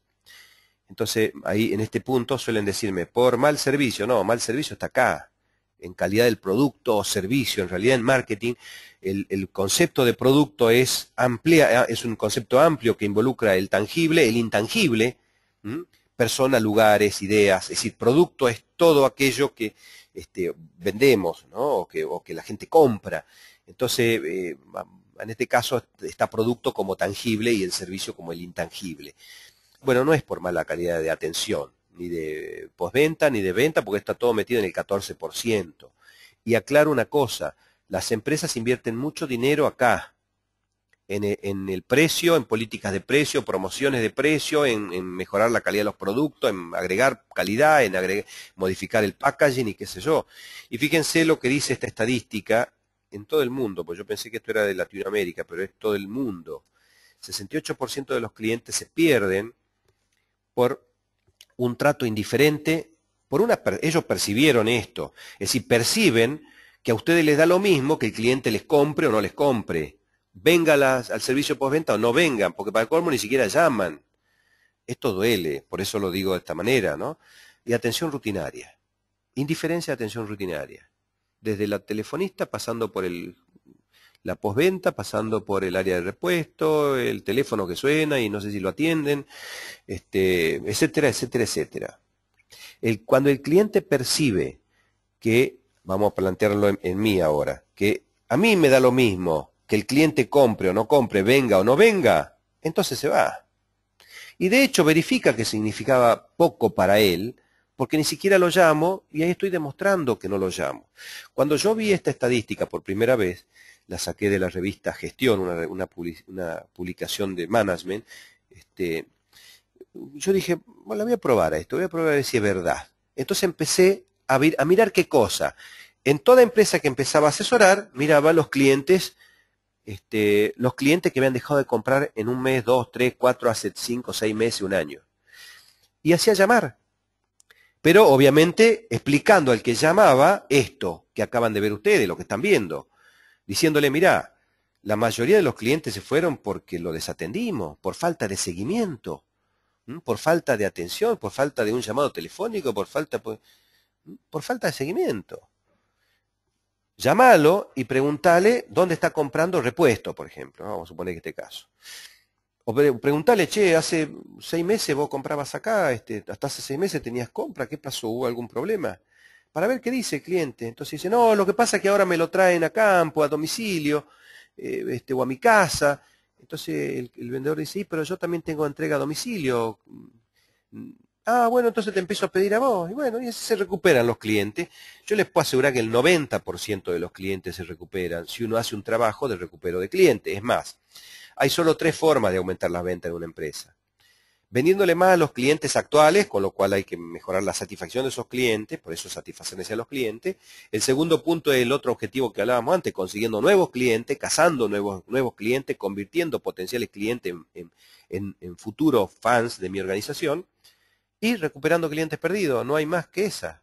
Entonces, ahí en este punto suelen decirme, por mal servicio, no, mal servicio está acá, en calidad del producto o servicio, en realidad en marketing, el, concepto de producto es, amplia, ah, es un concepto amplio que involucra el tangible, el intangible, personas, lugares, ideas. Es decir, producto es todo aquello que este, vendemos ¿no? o, que, o, que, la gente compra. Entonces, eh, en este caso está producto como tangible y el servicio como el intangible. Bueno, no es por mala calidad de atención, ni de postventa, ni de venta, porque está todo metido en el 14%. Y aclaro una cosa, las empresas invierten mucho dinero acá, e, en, el precio, en políticas de precio, promociones de precio, en, mejorar la calidad de los productos, en agregar calidad, en modificar el packaging y qué sé yo. Y fíjense lo que dice esta estadística en todo el mundo, pues yo pensé que esto era de Latinoamérica, pero es todo el mundo. 68% de los clientes se pierden por un trato indiferente, por una, ellos percibieron esto, es decir, perciben que a ustedes les da lo mismo que el cliente les compre o no les compre. Venga al servicio postventa o no vengan, porque para el colmo ni siquiera llaman. Esto duele, por eso lo digo de esta manera, ¿no? Y atención rutinaria. Indiferencia de atención rutinaria. Desde la telefonista pasando por el, la postventa, pasando por el área de repuesto, el teléfono que suena y no sé si lo atienden, este, etcétera, etcétera, etcétera. cuando el cliente percibe que vamos a plantearlo en, mí ahora, que a mí me da lo mismo que el cliente compre o no compre, venga o no venga, entonces se va. Y de hecho verifica que significaba poco para él, porque ni siquiera lo llamo y ahí estoy demostrando que no lo llamo. Cuando yo vi esta estadística por primera vez, la saqué de la revista Gestión, una, publicación de management, este, yo dije, bueno, la voy a probar a esto, voy a probar a ver si es verdad. Entonces empecé a, mirar qué cosa. En toda empresa que empezaba a asesorar, miraba los clientes, este, los clientes que habían dejado de comprar en un mes, dos, tres, cuatro, hace cinco, seis meses, un año. Y hacía llamar. Pero obviamente explicando al que llamaba esto que acaban de ver ustedes, lo que están viendo, diciéndole, mirá, la mayoría de los clientes se fueron porque lo desatendimos, por falta de seguimiento, por falta de atención, por falta de un llamado telefónico, por falta... Pues, por falta de seguimiento. Llámalo y pregúntale dónde está comprando repuesto, por ejemplo, vamos a suponer que este caso. O preguntale, che, hace seis meses vos comprabas acá, este, hasta hace seis meses tenías compra, ¿qué pasó? ¿Hubo algún problema? Para ver qué dice el cliente. Entonces dice, no, lo que pasa es que ahora me lo traen a campo, a domicilio, eh, este, o a mi casa. Entonces el, vendedor dice, sí, pero yo también tengo entrega a domicilio Ah, bueno, entonces te empiezo a pedir a vos. Y bueno, y se recuperan los clientes. Yo les puedo asegurar que el 90% de los clientes se recuperan si uno hace un trabajo de recupero de clientes. Es más, hay solo tres formas de aumentar las ventas de una empresa. Vendiéndole más a los clientes actuales, con lo cual hay que mejorar la satisfacción de esos clientes, por eso satisfacerse a los clientes. El segundo punto es el otro objetivo que hablábamos antes, consiguiendo nuevos clientes, cazando nuevos, clientes, convirtiendo potenciales clientes en futuros fans de mi organización y recuperando clientes perdidos. No hay más que esa.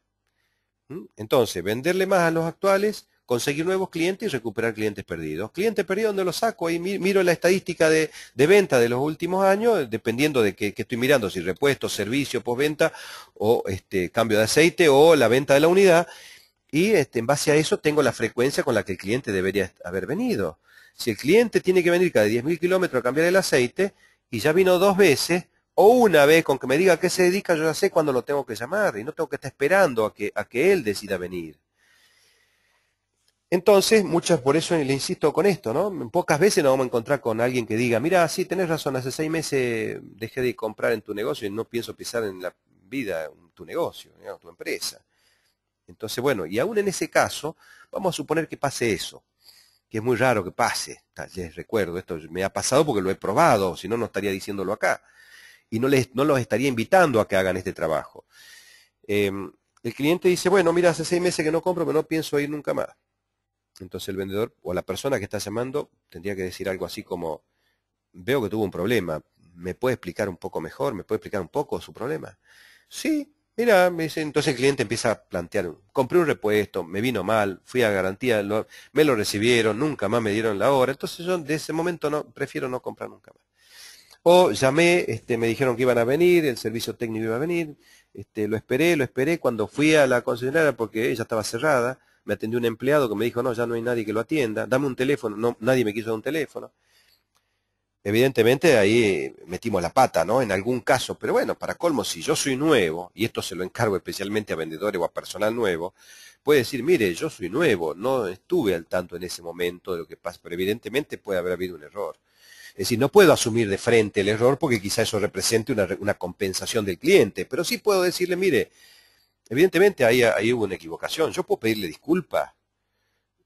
¿Mm? Entonces, venderle más a los actuales, conseguir nuevos clientes y recuperar clientes perdidos. Clientes perdidos, ¿dónde los saco? Ahí miro la estadística de, venta de los últimos años, dependiendo de qué, estoy mirando, si repuesto, servicio, postventa o este, cambio de aceite o la venta de la unidad. Y este, en base a eso tengo la frecuencia con la que el cliente debería haber venido. Si el cliente tiene que venir cada 10.000 kilómetros a cambiar el aceite y ya vino dos veces, o una vez con que me diga qué se dedica, yo ya sé cuándo lo tengo que llamar y no tengo que estar esperando a que, a que él decida venir. Entonces, muchas, por eso le insisto con esto, ¿no? Pocas veces nos vamos a encontrar con alguien que diga, mira, sí, tenés razón, hace seis meses dejé de comprar en tu negocio y no pienso pisar en la vida tu negocio, tu empresa. Entonces, bueno, y aún en ese caso, vamos a suponer que pase eso, que es muy raro que pase, les recuerdo, esto me ha pasado porque lo he probado, si no, no estaría diciéndolo acá y no, les, no los estaría invitando a que hagan este trabajo. Em, el cliente dice, bueno, mira, hace seis meses que no compro, pero no pienso ir nunca más. Entonces el vendedor o la persona que está llamando tendría que decir algo así como, veo que tuvo un problema, ¿me puede explicar un poco mejor? ¿Me puede explicar un poco su problema? Sí, mira, me dice, entonces el cliente empieza a plantear, compré un repuesto, me vino mal, fui a garantía, me lo recibieron, nunca más me dieron la hora, entonces yo de ese momento no, prefiero no comprar nunca más. O llamé, este, me dijeron que iban a venir, el servicio técnico iba a venir, este, lo esperé, lo esperé, cuando fui a la concesionaria porque ella estaba cerrada, me atendió un empleado que me dijo, no, ya no hay nadie que lo atienda, dame un teléfono, no, nadie me quiso dar un teléfono. Evidentemente ahí metimos la pata, ¿no? En algún caso, pero bueno, para colmo, si yo soy nuevo, y esto se lo encargo especialmente a vendedores o a personal nuevo, puede decir, mire, yo soy nuevo, no estuve al tanto en ese momento de lo que pasa, pero evidentemente puede haber habido un error. Es decir, no puedo asumir de frente el error porque quizá eso represente una, compensación del cliente, pero sí puedo decirle, mire, evidentemente ahí, hubo una equivocación, yo puedo pedirle disculpa.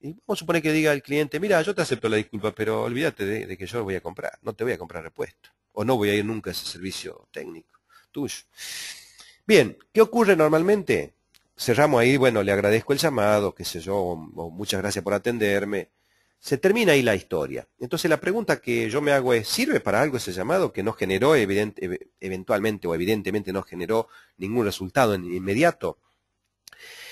Y vamos a suponer que diga el cliente, mira, yo te acepto la disculpa, pero olvídate de, que yo lo voy a comprar, no te voy a comprar repuesto, o no voy a ir nunca a ese servicio técnico tuyo. Bien, ¿qué ocurre normalmente? Cerramos ahí, bueno, le agradezco el llamado, qué sé yo, o muchas gracias por atenderme. Se termina ahí la historia. Entonces la pregunta que yo me hago es, ¿sirve para algo ese llamado que no generó eventualmente o evidentemente no generó ningún resultado inmediato?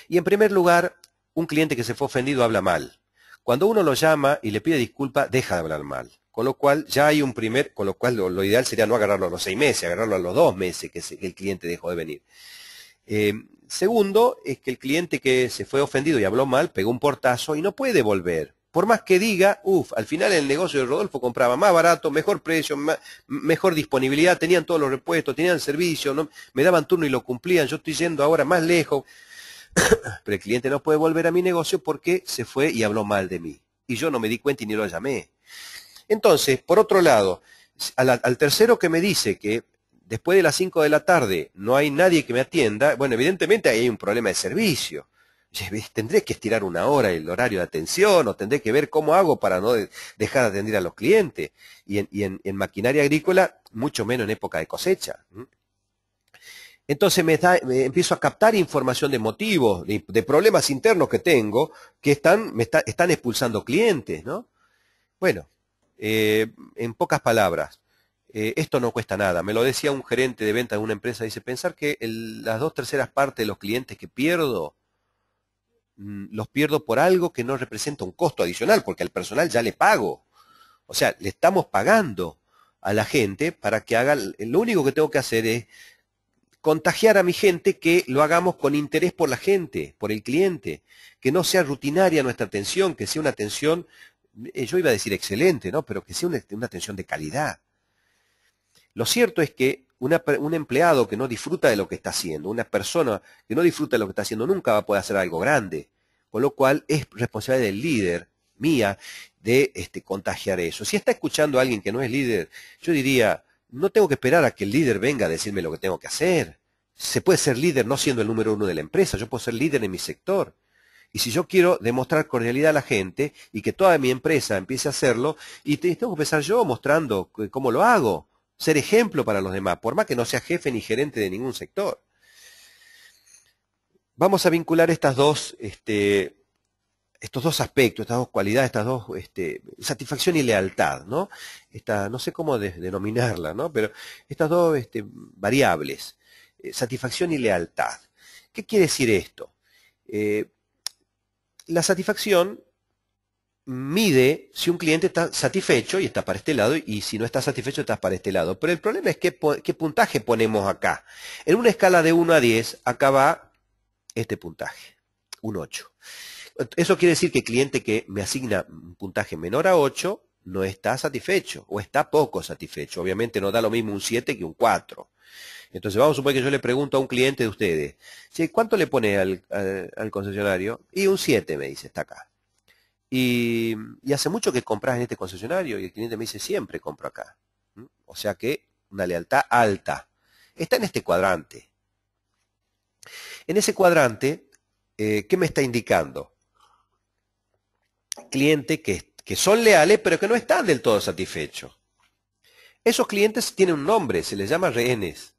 Y en primer lugar, un cliente que se fue ofendido habla mal. Cuando uno lo llama y le pide disculpa, deja de hablar mal. Con lo cual ya hay un primer, con lo cual lo, ideal sería no agarrarlo a los seis meses, agarrarlo a los dos meses que, el cliente dejó de venir. Eh, segundo, es que el cliente que se fue ofendido y habló mal pegó un portazo y no puede volver por más que diga, uff, al final el negocio de Rodolfo compraba más barato, mejor precio, mejor disponibilidad, tenían todos los repuestos, tenían servicio, me daban turno y lo cumplían, yo estoy yendo ahora más lejos, pero el cliente no puede volver a mi negocio porque se fue y habló mal de mí. Y yo no me di cuenta y ni lo llamé. Entonces, por otro lado, al, tercero que me dice que después de las 5 de la tarde no hay nadie que me atienda, bueno, evidentemente hay un problema de servicio tendré que estirar una hora el horario de atención o tendré que ver cómo hago para no dejar de atender a los clientes. Y, en, maquinaria agrícola, mucho menos en época de cosecha. Entonces me, empiezo a captar información de motivos, de, problemas internos que tengo, que están, me están expulsando clientes, ¿no? Bueno, eh, en pocas palabras, eh, esto no cuesta nada. Me lo decía un gerente de venta de una empresa, dice, pensar que las dos terceras partes de los clientes que pierdo Mm, los pierdo por algo que no representa un costo adicional, porque al personal ya le pago. O sea, le estamos pagando a la gente para que haga, lo único que tengo que hacer es contagiar a mi gente que lo hagamos con interés por la gente, por el cliente, que no sea rutinaria nuestra atención, que sea una atención, eh, yo iba a decir excelente, ¿no? Pero que sea una, una atención de calidad. Lo cierto es que un empleado que no disfruta de lo que está haciendo, una persona que no disfruta de lo que está haciendo, nunca va a poder hacer algo grande. Con lo cual es responsabilidad del líder, mía, de este, contagiar eso. Si está escuchando a alguien que no es líder, yo diría, no tengo que esperar a que el líder venga a decirme lo que tengo que hacer. Se puede ser líder no siendo el número uno de la empresa, yo puedo ser líder en mi sector. Y si yo quiero demostrar cordialidad a la gente y que toda mi empresa empiece a hacerlo, y tengo que empezar yo mostrando cómo lo hago ser ejemplo para los demás, por más que no sea jefe ni gerente de ningún sector. Vamos a vincular estas dos, este, estos dos aspectos, estas dos cualidades, estas dos, este, satisfacción y lealtad, ¿no? no sé cómo denominarla, ¿no? Pero estas dos este, variables, eh, satisfacción y lealtad. ¿Qué quiere decir esto? Eh, la satisfacción mide si un cliente está satisfecho y está para este lado, y si no está satisfecho, está para este lado. Pero el problema es qué, qué puntaje ponemos acá. En una escala de 1 a 10, acá va este puntaje, un 8. Eso quiere decir que el cliente que me asigna un puntaje menor a 8 no está satisfecho o está poco satisfecho. Obviamente no da lo mismo un 7 que un 4. Entonces vamos a suponer que yo le pregunto a un cliente de ustedes, ¿cuánto le pone al concesionario? Y un 7 me dice, está acá. Y, hace mucho que compras en este concesionario y el cliente me dice, siempre compro acá. O sea que una lealtad alta. Está en este cuadrante. En ese cuadrante, eh, ¿qué me está indicando? Cliente que, que son leales, pero que no están del todo satisfechos. Esos clientes tienen un nombre, se les llama rehenes.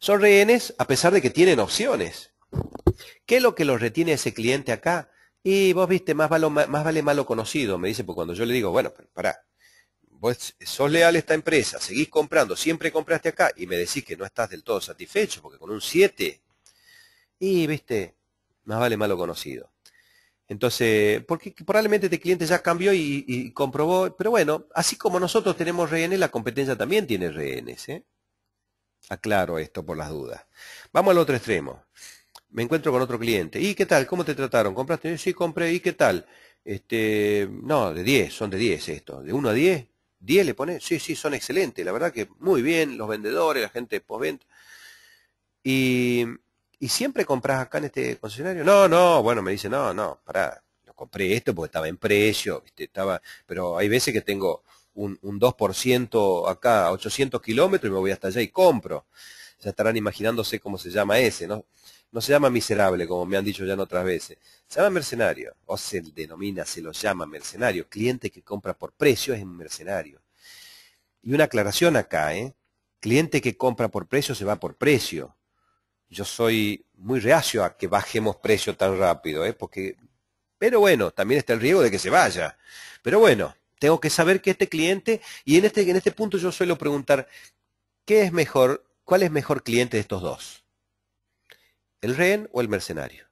Son rehenes a pesar de que tienen opciones. ¿Qué es lo que los retiene ese cliente acá? Y vos viste, más, vale malo conocido, me dice, porque cuando yo le digo, bueno, pará, vos sos leal a esta empresa, seguís comprando, siempre compraste acá, y me decís que no estás del todo satisfecho, porque con un 7, y viste, más vale malo conocido. Entonces, porque probablemente este cliente ya cambió y, comprobó, pero bueno, así como nosotros tenemos rehenes, la competencia también tiene rehenes. ¿eh? Aclaro esto por las dudas. Vamos al otro extremo me encuentro con otro cliente. ¿Y qué tal? ¿Cómo te trataron? ¿Compraste? Sí, compré. ¿Y qué tal? Este, no, de 10, son de 10 esto. ¿De 1 a 10? ¿10 le pones? Sí, sí, son excelentes. La verdad que muy bien, los vendedores, la gente postventa. Y, y siempre compras acá en este concesionario. No, no, bueno, me dice, no, no, pará. Lo compré esto porque estaba en precio, estaba pero hay veces que tengo un, un 2% acá a 800 kilómetros y me voy hasta allá y compro. Ya estarán imaginándose cómo se llama ese, ¿no? No se llama miserable, como me han dicho ya en otras veces. Se llama mercenario, o se denomina, se lo llama mercenario. Cliente que compra por precio es un mercenario. Y una aclaración acá, ¿eh? Cliente que compra por precio se va por precio. Yo soy muy reacio a que bajemos precio tan rápido, ¿eh? Porque, pero bueno, también está el riesgo de que se vaya. Pero bueno, tengo que saber que este cliente, y en este, en este punto yo suelo preguntar, ¿qué es mejor, cuál es mejor cliente de estos dos? el rehén o el mercenario.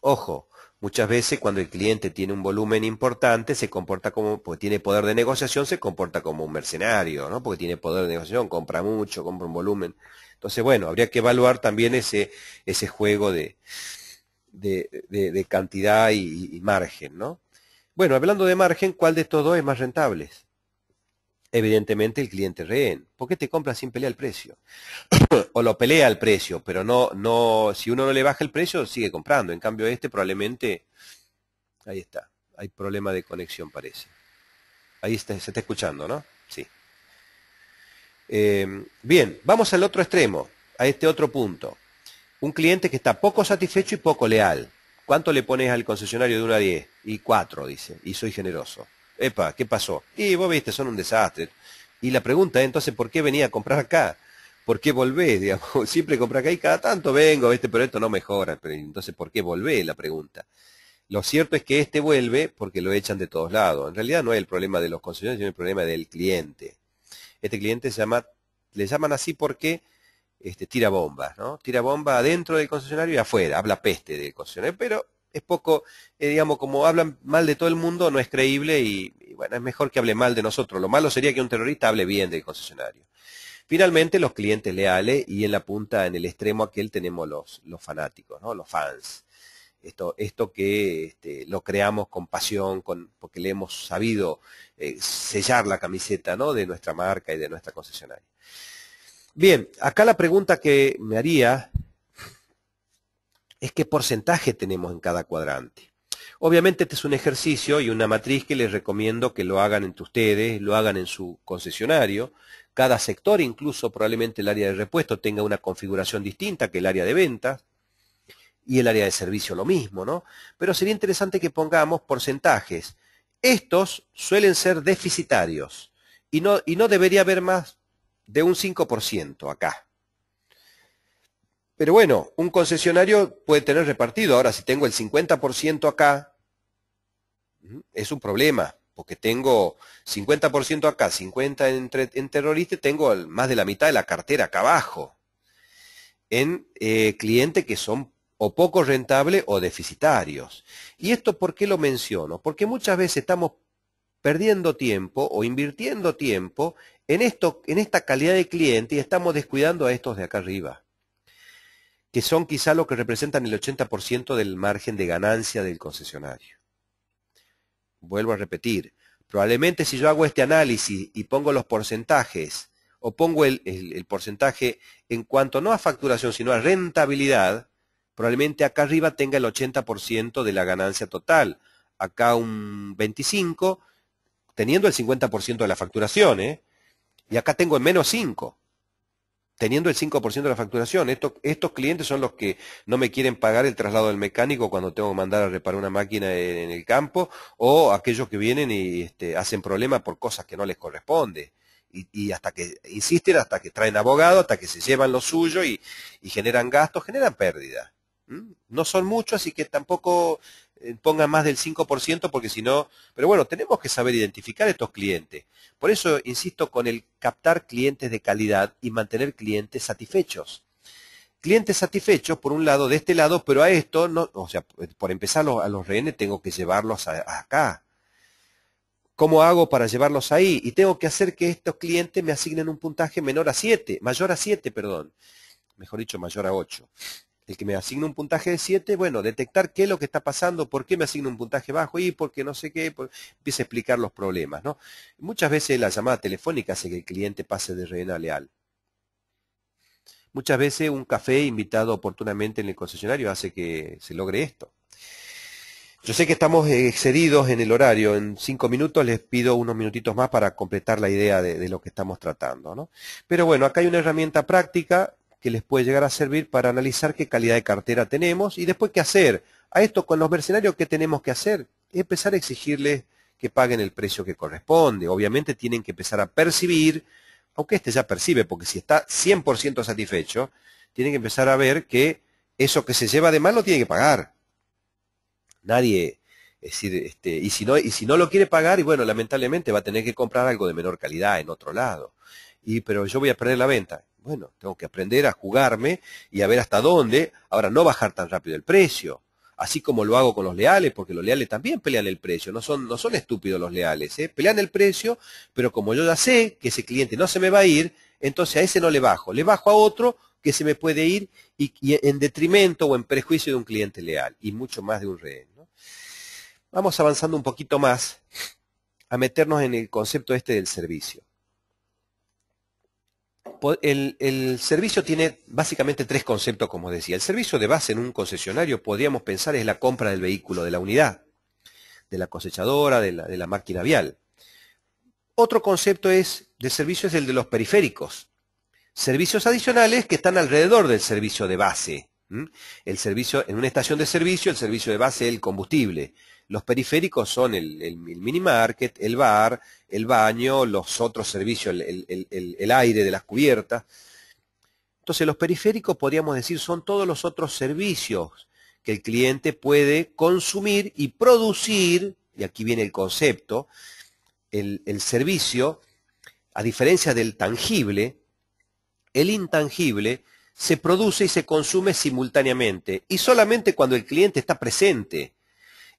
Ojo, muchas veces cuando el cliente tiene un volumen importante, se comporta como, porque tiene poder de negociación, se comporta como un mercenario, ¿no? Porque tiene poder de negociación, compra mucho, compra un volumen. Entonces, bueno, habría que evaluar también ese, juego de, cantidad y, y, margen, ¿no? Bueno, hablando de margen, ¿cuál de estos dos es más rentable? evidentemente el cliente rehén. ¿Por qué te compra sin pelear el precio? o lo pelea el precio, pero no, no, si uno no le baja el precio, sigue comprando. En cambio, este probablemente, ahí está, hay problema de conexión parece. Ahí está, se está escuchando, ¿no? Sí. Em, bien, vamos al otro extremo, a este otro punto. Un cliente que está poco satisfecho y poco leal. ¿Cuánto le pones al concesionario de una a 10? Y 4, dice, y soy generoso. Epa, ¿qué pasó? Y vos viste, son un desastre. Y la pregunta es entonces, ¿por qué venía a comprar acá? ¿Por qué volvés? siempre comprar acá y cada tanto vengo, este pero esto no mejora. entonces, ¿por qué volvé? La pregunta. Lo cierto es que este vuelve porque lo echan de todos lados. En realidad no es el problema de los concesionarios, sino el problema del cliente. Este cliente se llama, le llaman así porque este, tira bombas, ¿no? Tira bombas adentro del concesionario y afuera, habla peste del concesionario, pero es poco, eh, digamos, como hablan mal de todo el mundo, no es creíble y, bueno, es mejor que hable mal de nosotros. Lo malo sería que un terrorista hable bien del concesionario. Finalmente, los clientes leales y en la punta, en el extremo aquel, tenemos los, fanáticos, ¿no? los fans. Esto, que este, lo creamos con pasión, porque le hemos sabido eh, sellar la camiseta ¿no? de nuestra marca y de nuestra concesionaria. Bien, acá la pregunta que me haría es qué porcentaje tenemos en cada cuadrante. Obviamente este es un ejercicio y una matriz que les recomiendo que lo hagan entre ustedes, lo hagan en su concesionario. Cada sector, incluso probablemente el área de repuesto tenga una configuración distinta que el área de ventas y el área de servicio lo mismo, ¿no? Pero sería interesante que pongamos porcentajes. Estos suelen ser deficitarios y no, y no debería haber más de un 5% acá. Pero bueno, un concesionario puede tener repartido. Ahora, si tengo el 50% acá, es un problema, porque tengo 50% acá, 50% en, terroristas, terrorista, tengo más de la mitad de la cartera acá abajo, en eh, clientes que son o poco rentables o deficitarios. ¿Y esto por qué lo menciono? Porque muchas veces estamos perdiendo tiempo o invirtiendo tiempo en esta calidad de cliente y estamos descuidando a estos de acá arriba que son quizá lo que representan el 80% del margen de ganancia del concesionario. Vuelvo a repetir, probablemente si yo hago este análisis y pongo los porcentajes, o pongo el, porcentaje en cuanto no a facturación, sino a rentabilidad, probablemente acá arriba tenga el 80% de la ganancia total, acá un 25%, teniendo el 50% de la facturación, ¿eh? y acá tengo el menos 5% teniendo el 5% de la facturación. Estos, clientes son los que no me quieren pagar el traslado del mecánico cuando tengo que mandar a reparar una máquina en, el campo o aquellos que vienen y este, hacen problemas por cosas que no les corresponde. Y, hasta que insisten, hasta que traen abogado, hasta que se llevan lo suyo y, generan gastos, generan pérdida. No son muchos, así que tampoco eh, pongan más del 5%, porque si no, pero bueno, tenemos que saber identificar estos clientes. Por eso, insisto, con el captar clientes de calidad y mantener clientes satisfechos. Clientes satisfechos, por un lado, de este lado, pero a esto, o sea, por empezar a los rehenes tengo que llevarlos acá. ¿Cómo hago para llevarlos ahí? Y tengo que hacer que estos clientes me asignen un puntaje menor a 7, mayor a 7, perdón. Mejor dicho, mayor a 8 el que me asigna un puntaje de 7, bueno, detectar qué es lo que está pasando, por qué me asigna un puntaje bajo y por qué no sé qué, empieza a explicar los problemas, ¿no? Muchas veces la llamada telefónica hace que el cliente pase de rehén leal. Muchas veces un café invitado oportunamente en el concesionario hace que se logre esto. Yo sé que estamos excedidos en el horario, en cinco minutos les pido unos minutitos más para completar la idea de, lo que estamos tratando. Pero bueno, acá hay una herramienta práctica que les puede llegar a servir para analizar qué calidad de cartera tenemos y después qué hacer. A esto con los mercenarios, ¿qué tenemos que hacer? Empezar a exigirles que paguen el precio que corresponde. Obviamente tienen que empezar a percibir, aunque este ya percibe, porque si está 100% satisfecho, tienen que empezar a ver que eso que se lleva de mal lo tiene que pagar. Nadie, decir, este, y, si no, y si no lo quiere pagar, y bueno, lamentablemente va a tener que comprar algo de menor calidad en otro lado. Y, pero yo voy a perder la venta. Bueno, tengo que aprender a jugarme y a ver hasta dónde. Ahora, no bajar tan rápido el precio. Así como lo hago con los leales, porque los leales también pelean el precio. No son, estúpidos los leales. ¿eh? Pelean el precio, pero como yo ya sé que ese cliente no se me va a ir, entonces a ese no le bajo. Le bajo a otro que se me puede ir y, en detrimento o en prejuicio de un cliente leal y mucho más de un rehén. Vamos avanzando un poquito más a meternos en el concepto este del servicio el, servicio tiene básicamente tres conceptos, como decía. El servicio de base en un concesionario, podríamos pensar, es la compra del vehículo, de la unidad, de la cosechadora, de la, máquina vial. Otro concepto es, de servicio es el de los periféricos. Servicios adicionales que están alrededor del servicio de base. El servicio en una estación de servicio, el servicio de base, es el combustible. Los periféricos son el, mini market, el bar, el baño, los otros servicios, el, aire de las cubiertas. Entonces los periféricos podríamos decir son todos los otros servicios que el cliente puede consumir y producir, y aquí viene el concepto, el, servicio, a diferencia del tangible, el intangible se produce y se consume simultáneamente y solamente cuando el cliente está presente.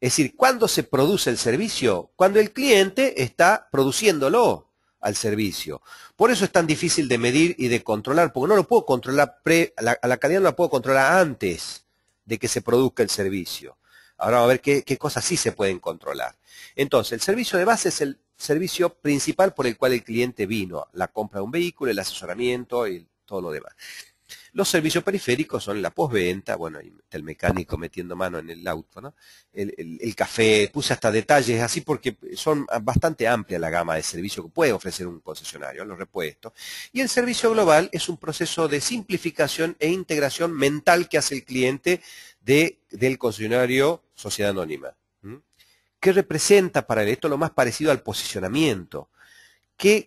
Es decir, ¿cuándo se produce el servicio? Cuando el cliente está produciéndolo al servicio. Por eso es tan difícil de medir y de controlar, porque no lo puedo controlar, pre, la, la no la puedo controlar antes de que se produzca el servicio. Ahora vamos a ver qué cosas sí se pueden controlar. Entonces, el servicio de base es el servicio principal por el cual el cliente vino, la compra de un vehículo, el asesoramiento y todo lo demás. Los servicios periféricos son la postventa, bueno, el mecánico metiendo mano en el auto, El, café, puse hasta detalles así porque son bastante amplia la gama de servicios que puede ofrecer un concesionario, los repuestos. Y el servicio global es un proceso de simplificación e integración mental que hace el cliente del concesionario Sociedad Anónima. ¿Qué representa para él? Esto lo más parecido al posicionamiento.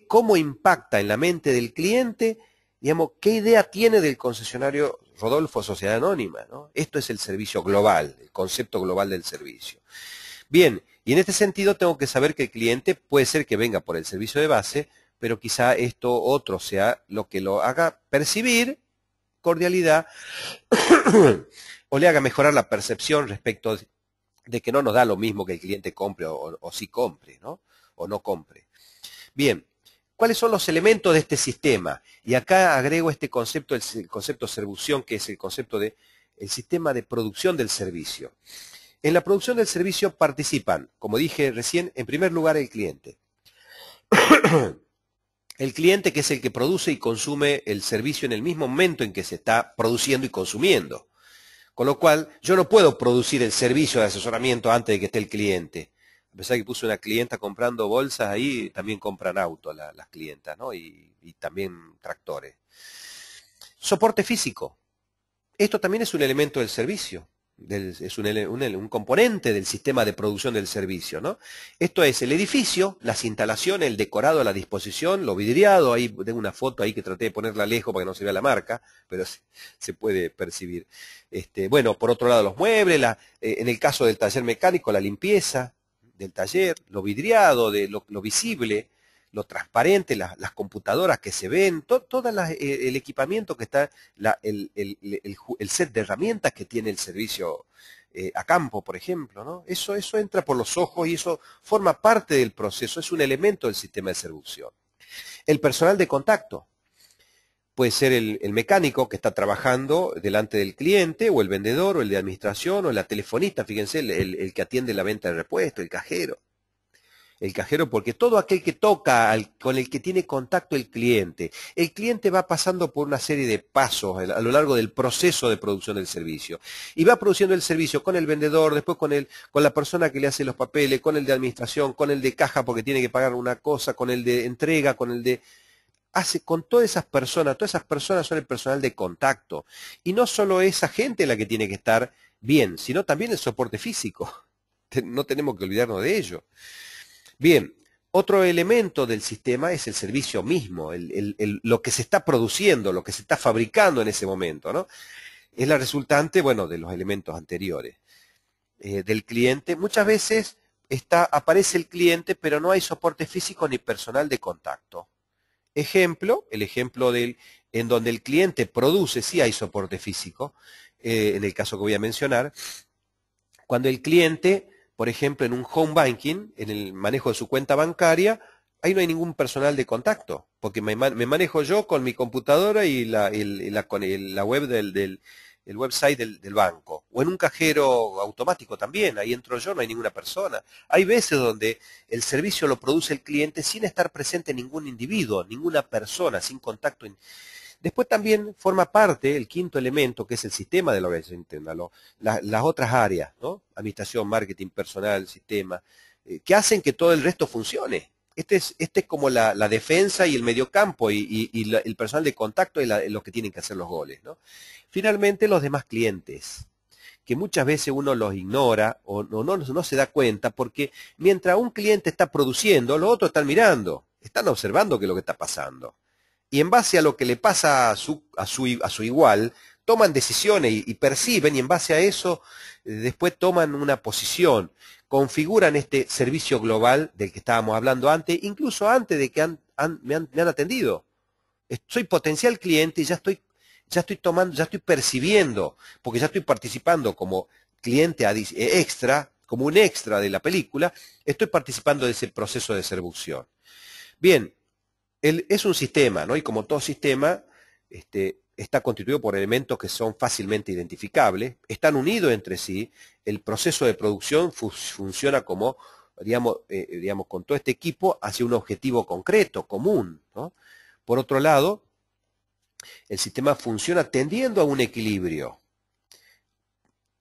¿Cómo impacta en la mente del cliente digamos, qué idea tiene del concesionario Rodolfo Sociedad Anónima. Esto es el servicio global, el concepto global del servicio. Bien, y en este sentido tengo que saber que el cliente puede ser que venga por el servicio de base, pero quizá esto otro sea lo que lo haga percibir cordialidad o le haga mejorar la percepción respecto de que no nos da lo mismo que el cliente compre o, o, si compre, ¿no? O no compre. Bien, ¿Cuáles son los elementos de este sistema? Y acá agrego este concepto, el, concepto de que es el concepto del sistema de producción del servicio. En la producción del servicio participan, como dije recién, en primer lugar el cliente. el cliente que es el que produce y consume el servicio en el mismo momento en que se está produciendo y consumiendo. Con lo cual, yo no puedo producir el servicio de asesoramiento antes de que esté el cliente a pesar de que puse una clienta comprando bolsas ahí, también compran autos las clientas, ¿no? Y, también tractores. Soporte físico. Esto también es un elemento del servicio. es un, componente del sistema de producción del servicio, ¿no? Esto es el edificio, las instalaciones, el decorado a la disposición, lo vidriado, ahí tengo una foto ahí que traté de ponerla lejos para que no se vea la marca, pero se, puede percibir. Este, bueno, por otro lado los muebles, eh, en el caso del taller mecánico, la limpieza, del taller, lo vidriado, lo, visible, lo transparente, las computadoras que se ven, todo eh, el equipamiento que está, el, set de herramientas que tiene el servicio eh, a campo, por ejemplo. ¿no? Eso, entra por los ojos y eso forma parte del proceso, es un elemento del sistema de servicio. El personal de contacto, puede ser el, mecánico que está trabajando delante del cliente, o el vendedor, o el de administración, o la telefonista, fíjense, el, que atiende la venta de repuesto, el cajero. El cajero, porque todo aquel que toca, con el que tiene contacto el cliente, el cliente va pasando por una serie de pasos a lo largo del proceso de producción del servicio. Y va produciendo el servicio con el vendedor, después con, el, con la persona que le hace los papeles, con el de administración, con el de caja porque tiene que pagar una cosa, con el de entrega, con el de hace con todas esas personas, todas esas personas son el personal de contacto. Y no solo esa gente la que tiene que estar bien, sino también el soporte físico. No tenemos que olvidarnos de ello. Bien, otro elemento del sistema es el servicio mismo, lo que se está produciendo, lo que se está fabricando en ese momento, ¿no? Es la resultante, bueno, de los elementos anteriores. Eh, del cliente, muchas veces aparece el cliente, pero no hay soporte físico ni personal de contacto ejemplo, el ejemplo del, en donde el cliente produce, si hay soporte físico, eh, en el caso que voy a mencionar, cuando el cliente, por ejemplo, en un home banking, en el manejo de su cuenta bancaria, ahí no hay ningún personal de contacto, porque me, manejo yo con mi computadora y la, con la web del el website del, banco o en un cajero automático también, ahí entro yo, no hay ninguna persona. Hay veces donde el servicio lo produce el cliente sin estar presente ningún individuo, ninguna persona, sin contacto. Después también forma parte el quinto elemento que es el sistema de la organización interna, las otras áreas, ¿no? Administración, marketing, personal, sistema, eh, que hacen que todo el resto funcione. Este, este es, como la, defensa y el medio y, y, el personal de contacto y lo que tienen que hacer los goles. Finalmente, los demás clientes, que muchas veces uno los ignora o no, se da cuenta, porque mientras un cliente está produciendo, los otros están mirando, están observando qué es lo que está pasando. Y en base a lo que le pasa a su, igual, toman decisiones y, perciben y en base a eso eh, después toman una posición configuran este servicio global del que estábamos hablando antes, incluso antes de que me, han, atendido. Soy potencial cliente y ya estoy, ya estoy tomando, ya estoy percibiendo, porque ya estoy participando como cliente eh, extra, como un extra de la película, estoy participando de ese proceso de seducción. Bien, es un sistema, ¿no? Y como todo sistema, este, está constituido por elementos que son fácilmente identificables, están unidos entre sí, el proceso de producción funciona como, eh, eh, digamos, con todo este equipo hacia un objetivo concreto, común. Por otro lado, el sistema funciona tendiendo a un equilibrio,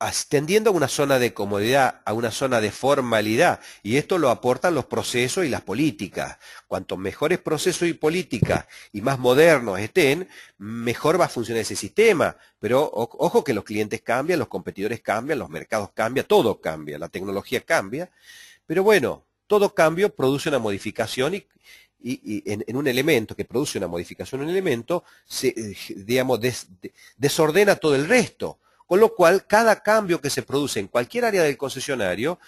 ascendiendo a una zona de comodidad, a una zona de formalidad, y esto lo aportan los procesos y las políticas. Cuanto mejores procesos y políticas y más modernos estén, mejor va a funcionar ese sistema. Pero ojo que los clientes cambian, los competidores cambian, los mercados cambian, todo cambia, la tecnología cambia. Pero bueno, todo cambio produce una modificación y, en, un elemento que produce una modificación en un elemento, se, eh, desordena todo el resto. Con lo cual, cada cambio que se produce en cualquier área del concesionario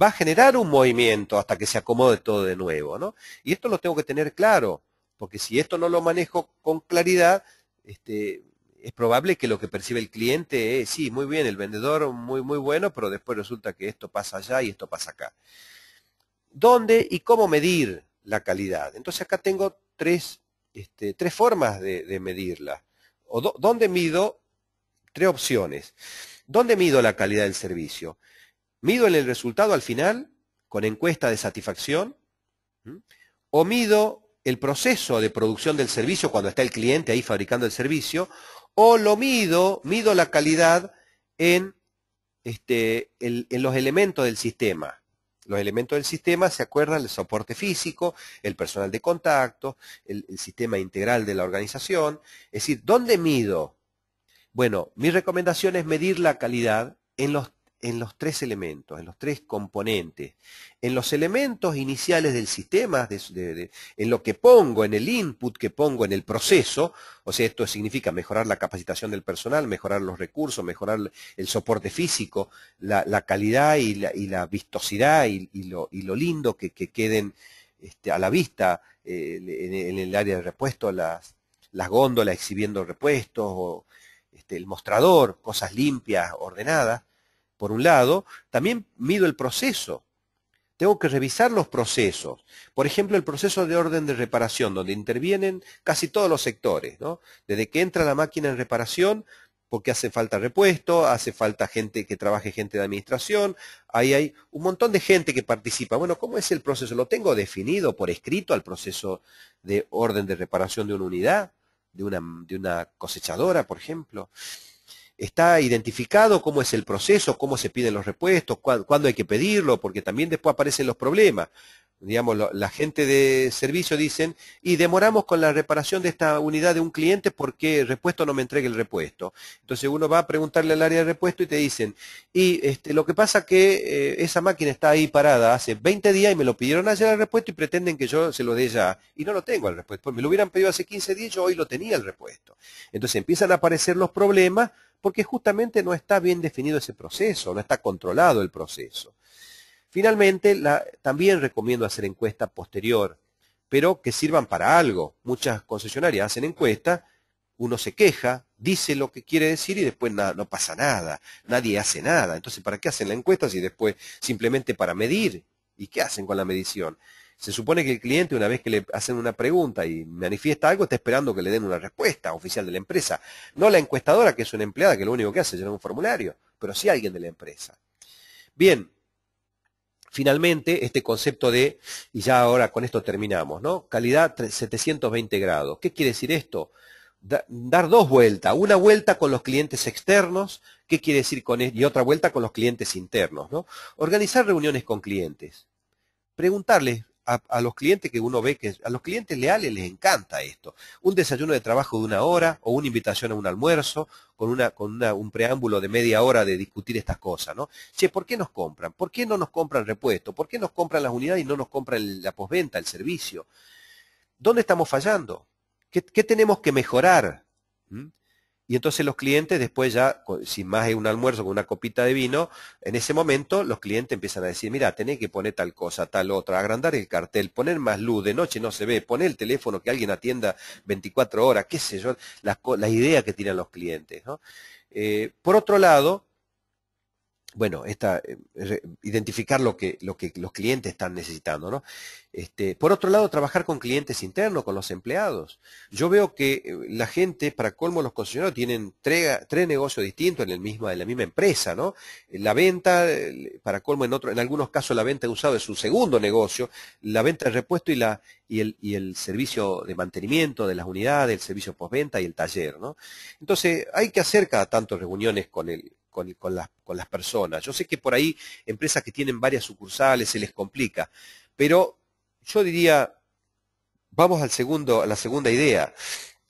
va a generar un movimiento hasta que se acomode todo de nuevo. ¿no? Y esto lo tengo que tener claro, porque si esto no lo manejo con claridad, este, es probable que lo que percibe el cliente es, sí, muy bien, el vendedor muy, muy bueno, pero después resulta que esto pasa allá y esto pasa acá. ¿Dónde y cómo medir la calidad? Entonces acá tengo tres, este, formas de, medirla. O ¿Dónde mido tres opciones. ¿Dónde mido la calidad del servicio? ¿Mido en el resultado al final con encuesta de satisfacción? ¿Mm? ¿O mido el proceso de producción del servicio cuando está el cliente ahí fabricando el servicio? ¿O lo mido, mido la calidad en, este, los elementos del sistema? Los elementos del sistema, ¿se acuerdan? El soporte físico, el personal de contacto, el sistema integral de la organización. Es decir, ¿dónde mido bueno, mi recomendación es medir la calidad en los, tres elementos, en los tres componentes. En los elementos iniciales del sistema, en lo que pongo, en el input que pongo en el proceso, o sea, esto significa mejorar la capacitación del personal, mejorar los recursos, mejorar el soporte físico, la, calidad y la, vistosidad y, lo, lindo que, queden este, a la vista eh, en, el área de repuesto, las, las góndolas exhibiendo repuestos este, el mostrador, cosas limpias, ordenadas, por un lado. También mido el proceso. Tengo que revisar los procesos. Por ejemplo, el proceso de orden de reparación, donde intervienen casi todos los sectores, ¿no? Desde que entra la máquina en reparación, porque hace falta repuesto, hace falta gente que trabaje, gente de administración, ahí hay un montón de gente que participa. Bueno, ¿cómo es el proceso? ¿Lo tengo definido por escrito al proceso de orden de reparación de una unidad? de una, cosechadora, por ejemplo. Está identificado cómo es el proceso, cómo se piden los repuestos, cuándo hay que pedirlo, porque también después aparecen los problemas digamos, la gente de servicio dicen, y demoramos con la reparación de esta unidad de un cliente porque el repuesto no me entrega el repuesto. Entonces uno va a preguntarle al área de repuesto y te dicen, y este, lo que pasa que eh, esa máquina está ahí parada hace 20 días y me lo pidieron ayer el repuesto y pretenden que yo se lo dé ya, y no lo tengo el repuesto, pues me lo hubieran pedido hace 15 días, yo hoy lo tenía el repuesto. Entonces empiezan a aparecer los problemas porque justamente no está bien definido ese proceso, no está controlado el proceso. Finalmente, también recomiendo hacer encuesta posterior, pero que sirvan para algo. Muchas concesionarias hacen encuesta, uno se queja, dice lo que quiere decir y después no pasa nada, nadie hace nada. Entonces, ¿para qué hacen la encuesta si después simplemente para medir? ¿Y qué hacen con la medición? Se supone que el cliente, una vez que le hacen una pregunta y manifiesta algo, está esperando que le den una respuesta oficial de la empresa. No la encuestadora, que es una empleada que lo único que hace es llenar un formulario, pero sí alguien de la empresa. Bien, finalmente este concepto de, y ya ahora con esto terminamos, ¿no? Calidad 720 grados. ¿Qué quiere decir esto? dar dos vueltas, una vuelta con los clientes externos, ¿qué quiere decir con y otra vuelta con los clientes internos, Organizar reuniones con clientes, preguntarles a, los clientes que uno ve que a los clientes leales les encanta esto. Un desayuno de trabajo de una hora o una invitación a un almuerzo con, una, con un preámbulo de media hora de discutir estas cosas, ¿no? Che, ¿por qué nos compran? ¿Por qué no nos compran repuesto? ¿Por qué nos compran las unidades y no nos compran la posventa, el servicio? ¿Dónde estamos fallando? ¿Qué, qué tenemos que mejorar? ¿Mm? Y entonces los clientes después ya, sin más es un almuerzo con una copita de vino, en ese momento los clientes empiezan a decir, mira, tenés que poner tal cosa, tal otra, agrandar el cartel, poner más luz, de noche no se ve, poner el teléfono que alguien atienda 24 horas, qué sé yo, las, idea ideas que tienen los clientes. Eh, por otro lado, bueno, eh, identificar lo que, los clientes están necesitando. ¿no? Este, por otro lado, trabajar con clientes internos, con los empleados. Yo veo que eh, la gente, para colmo, los concesionarios tienen tres, negocios distintos en, el mismo en la misma empresa. ¿no? La venta, eh, para colmo, en, algunos casos la venta de usado es su segundo negocio, la venta de repuesto y, el, servicio de mantenimiento de las unidades, el servicio postventa y el taller. ¿no? Entonces, hay que hacer cada tanto reuniones con el, con, con, las, personas. Yo sé que por ahí empresas que tienen varias sucursales se les complica, pero yo diría, vamos al segundo, a la segunda idea.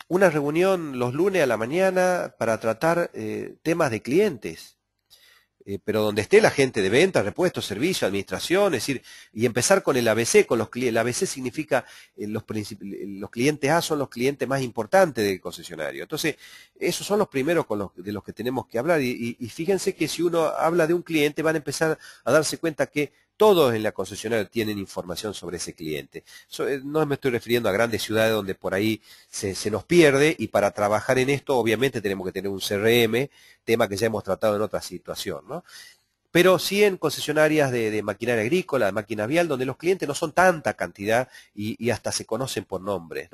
Una reunión los lunes a la mañana para tratar eh, temas de clientes. Eh, pero donde esté la gente de venta, repuestos, servicio, administración, es decir, y empezar con el ABC, con los clientes, el ABC significa eh, eh, los, clientes A son los clientes más importantes del concesionario. Entonces, esos son los primeros de los que tenemos que hablar y fíjense que si uno habla de un cliente van a empezar a darse cuenta que todos en la concesionaria tienen información sobre ese cliente. Eh, no me estoy refiriendo a grandes ciudades donde por ahí se, nos pierde y para trabajar en esto obviamente tenemos que tener un CRM, tema que ya hemos tratado en otra situación. ¿no? Pero sí en concesionarias de, maquinaria agrícola, de máquina vial, donde los clientes no son tanta cantidad y, hasta se conocen por nombres.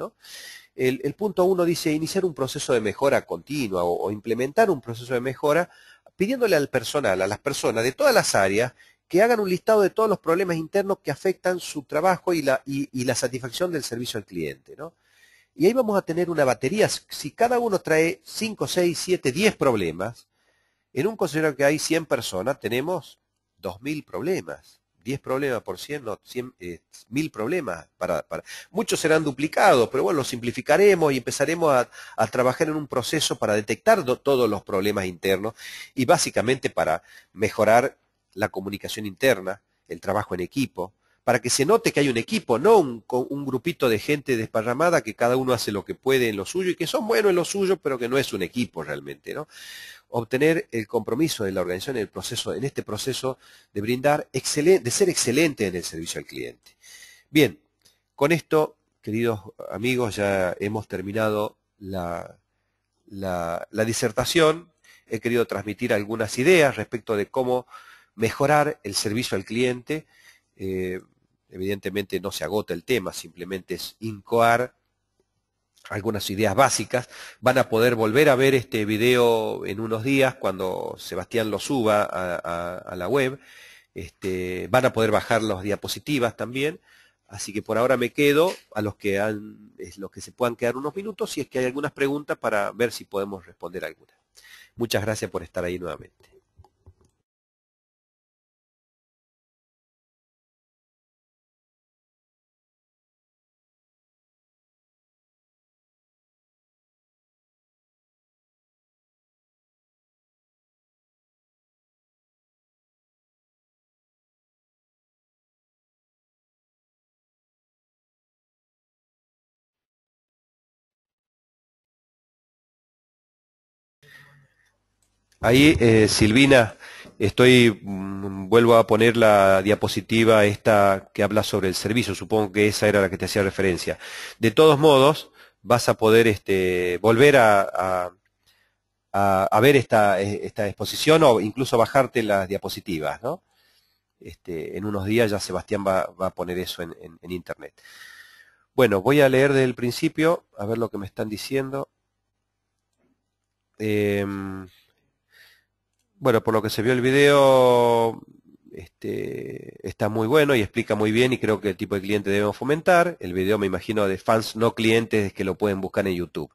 El, punto uno dice iniciar un proceso de mejora continua o implementar un proceso de mejora pidiéndole al personal, a las personas de todas las áreas, que hagan un listado de todos los problemas internos que afectan su trabajo y la, satisfacción del servicio al cliente. ¿no? Y ahí vamos a tener una batería. Si cada uno trae 5, 6, 7, 10 problemas, en un consejero que hay 100 personas tenemos 2.000 problemas. 10 problemas por 100, no, 100, 1000 eh, problemas. Para, Muchos serán duplicados, pero bueno, lo simplificaremos y empezaremos a, trabajar en un proceso para detectar todos los problemas internos y básicamente para mejorar la comunicación interna, el trabajo en equipo, para que se note que hay un equipo, no un, un, grupito de gente desparramada que cada uno hace lo que puede en lo suyo y que son buenos en lo suyo, pero que no es un equipo realmente, ¿no? Obtener el compromiso de la organización en el proceso, en este proceso de brindar de ser excelente en el servicio al cliente. Bien, con esto, queridos amigos, ya hemos terminado la, la disertación. He querido transmitir algunas ideas respecto de cómo mejorar el servicio al cliente. Eh, evidentemente no se agota el tema, simplemente es incoar algunas ideas básicas. Van a poder volver a ver este video en unos días cuando Sebastián lo suba a, la web. Este, van a poder bajar las diapositivas también. Así que por ahora me quedo a los que los que se puedan quedar unos minutos, si es que hay algunas preguntas para ver si podemos responder algunas. Muchas gracias por estar ahí nuevamente. Ahí, eh, Silvina, estoy, mm, vuelvo a poner la diapositiva esta que habla sobre el servicio, supongo que esa era la que te hacía referencia. De todos modos, vas a poder este, volver a, ver e, esta, exposición o incluso bajarte las diapositivas, ¿no? Este, en unos días ya Sebastián va, a poner eso en, internet. Bueno, voy a leer desde el principio, a ver lo que me están diciendo. Em, bueno, por lo que se vio el video, este, está muy bueno y explica muy bien y creo que el tipo de cliente debemos fomentar. El video, me imagino, de fans no clientes que lo pueden buscar en YouTube.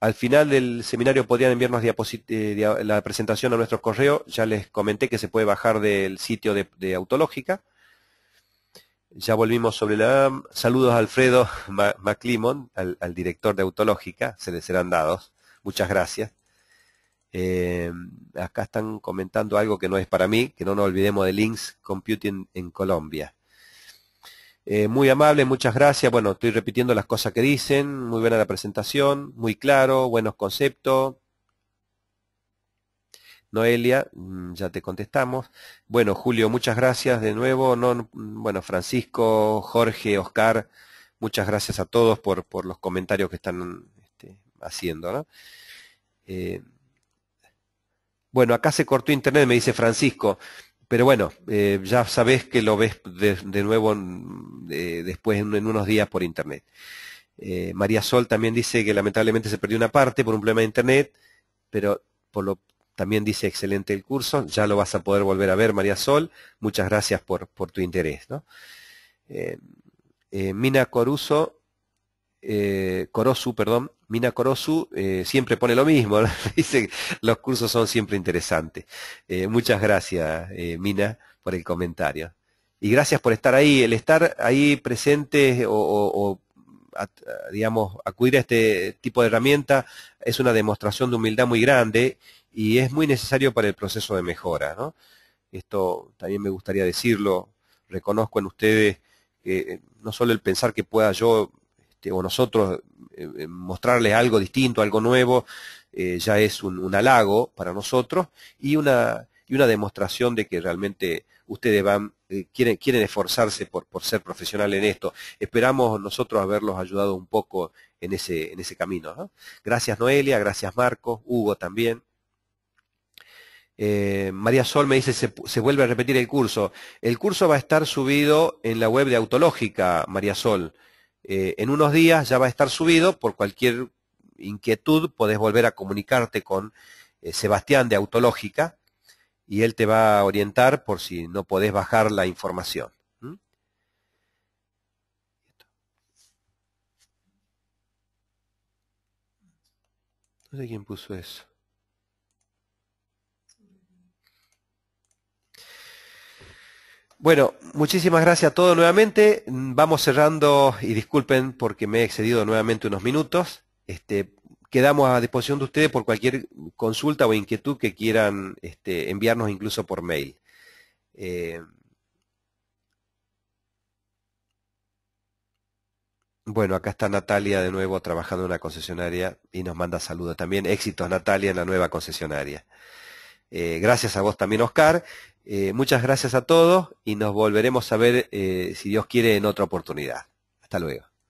Al final del seminario podrían enviarnos eh, la presentación a nuestro correo. Ya les comenté que se puede bajar del sitio de, Autológica. Ya volvimos sobre la... Saludos a Alfredo Maclimon, al, al director de Autológica. Se les serán dados. Muchas gracias. Eh, acá están comentando algo que no es para mí, que no nos olvidemos de Links Computing en Colombia. Eh, muy amable, muchas gracias. Bueno, estoy repitiendo las cosas que dicen. Muy buena la presentación, muy claro, buenos conceptos. Noelia, mm, ya te contestamos. Bueno, Julio, muchas gracias de nuevo. No, bueno, Francisco, Jorge, Oscar, muchas gracias a todos por, los comentarios que están este, haciendo. Eh, bueno, acá se cortó internet, me dice Francisco. Pero bueno, eh, ya sabés que lo ves de, nuevo mm, eh, después en, unos días por internet. Eh, María Sol también dice que lamentablemente se perdió una parte por un problema de internet, pero por lo, también dice excelente el curso, ya lo vas a poder volver a ver María Sol, muchas gracias por, tu interés. ¿no? Mina Coruso, Corosu, perdón, Mina Corozu eh, siempre pone lo mismo, dice que los cursos son siempre interesantes. Eh, muchas gracias, eh, Mina, por el comentario. Y gracias por estar ahí. El estar ahí presente o, digamos, acudir a este tipo de herramienta es una demostración de humildad muy grande y es muy necesario para el proceso de mejora. Esto también me gustaría decirlo. Reconozco en ustedes que no solo el pensar que pueda yo este, o nosotros eh, eh, mostrarles algo distinto, algo nuevo, eh, ya es un, halago para nosotros y una, y una demostración de que realmente ustedes van, quieren, quieren esforzarse por, ser profesional en esto. Esperamos nosotros haberlos ayudado un poco en ese, en ese camino. Gracias Noelia, gracias Marcos, Hugo también. María Sol me dice, se, se, vuelve a repetir el curso. El curso va a estar subido en la web de Autológica, María Sol. Eh, en unos días ya va a estar subido, por cualquier inquietud podés volver a comunicarte con eh, Sebastián de Autológica y él te va a orientar por si no podés bajar la información. No sé quién puso eso. Bueno, muchísimas gracias a todos nuevamente. Vamos cerrando y disculpen porque me he excedido nuevamente unos minutos. Este, quedamos a disposición de ustedes por cualquier consulta o inquietud que quieran este, enviarnos incluso por mail. Eh, bueno, acá está Natalia de nuevo trabajando en la concesionaria y nos manda saludos también. Éxitos Natalia en la nueva concesionaria. Eh, gracias a vos también, Oscar. Eh, muchas gracias a todos y nos volveremos a ver, eh, si Dios quiere, en otra oportunidad. Hasta luego.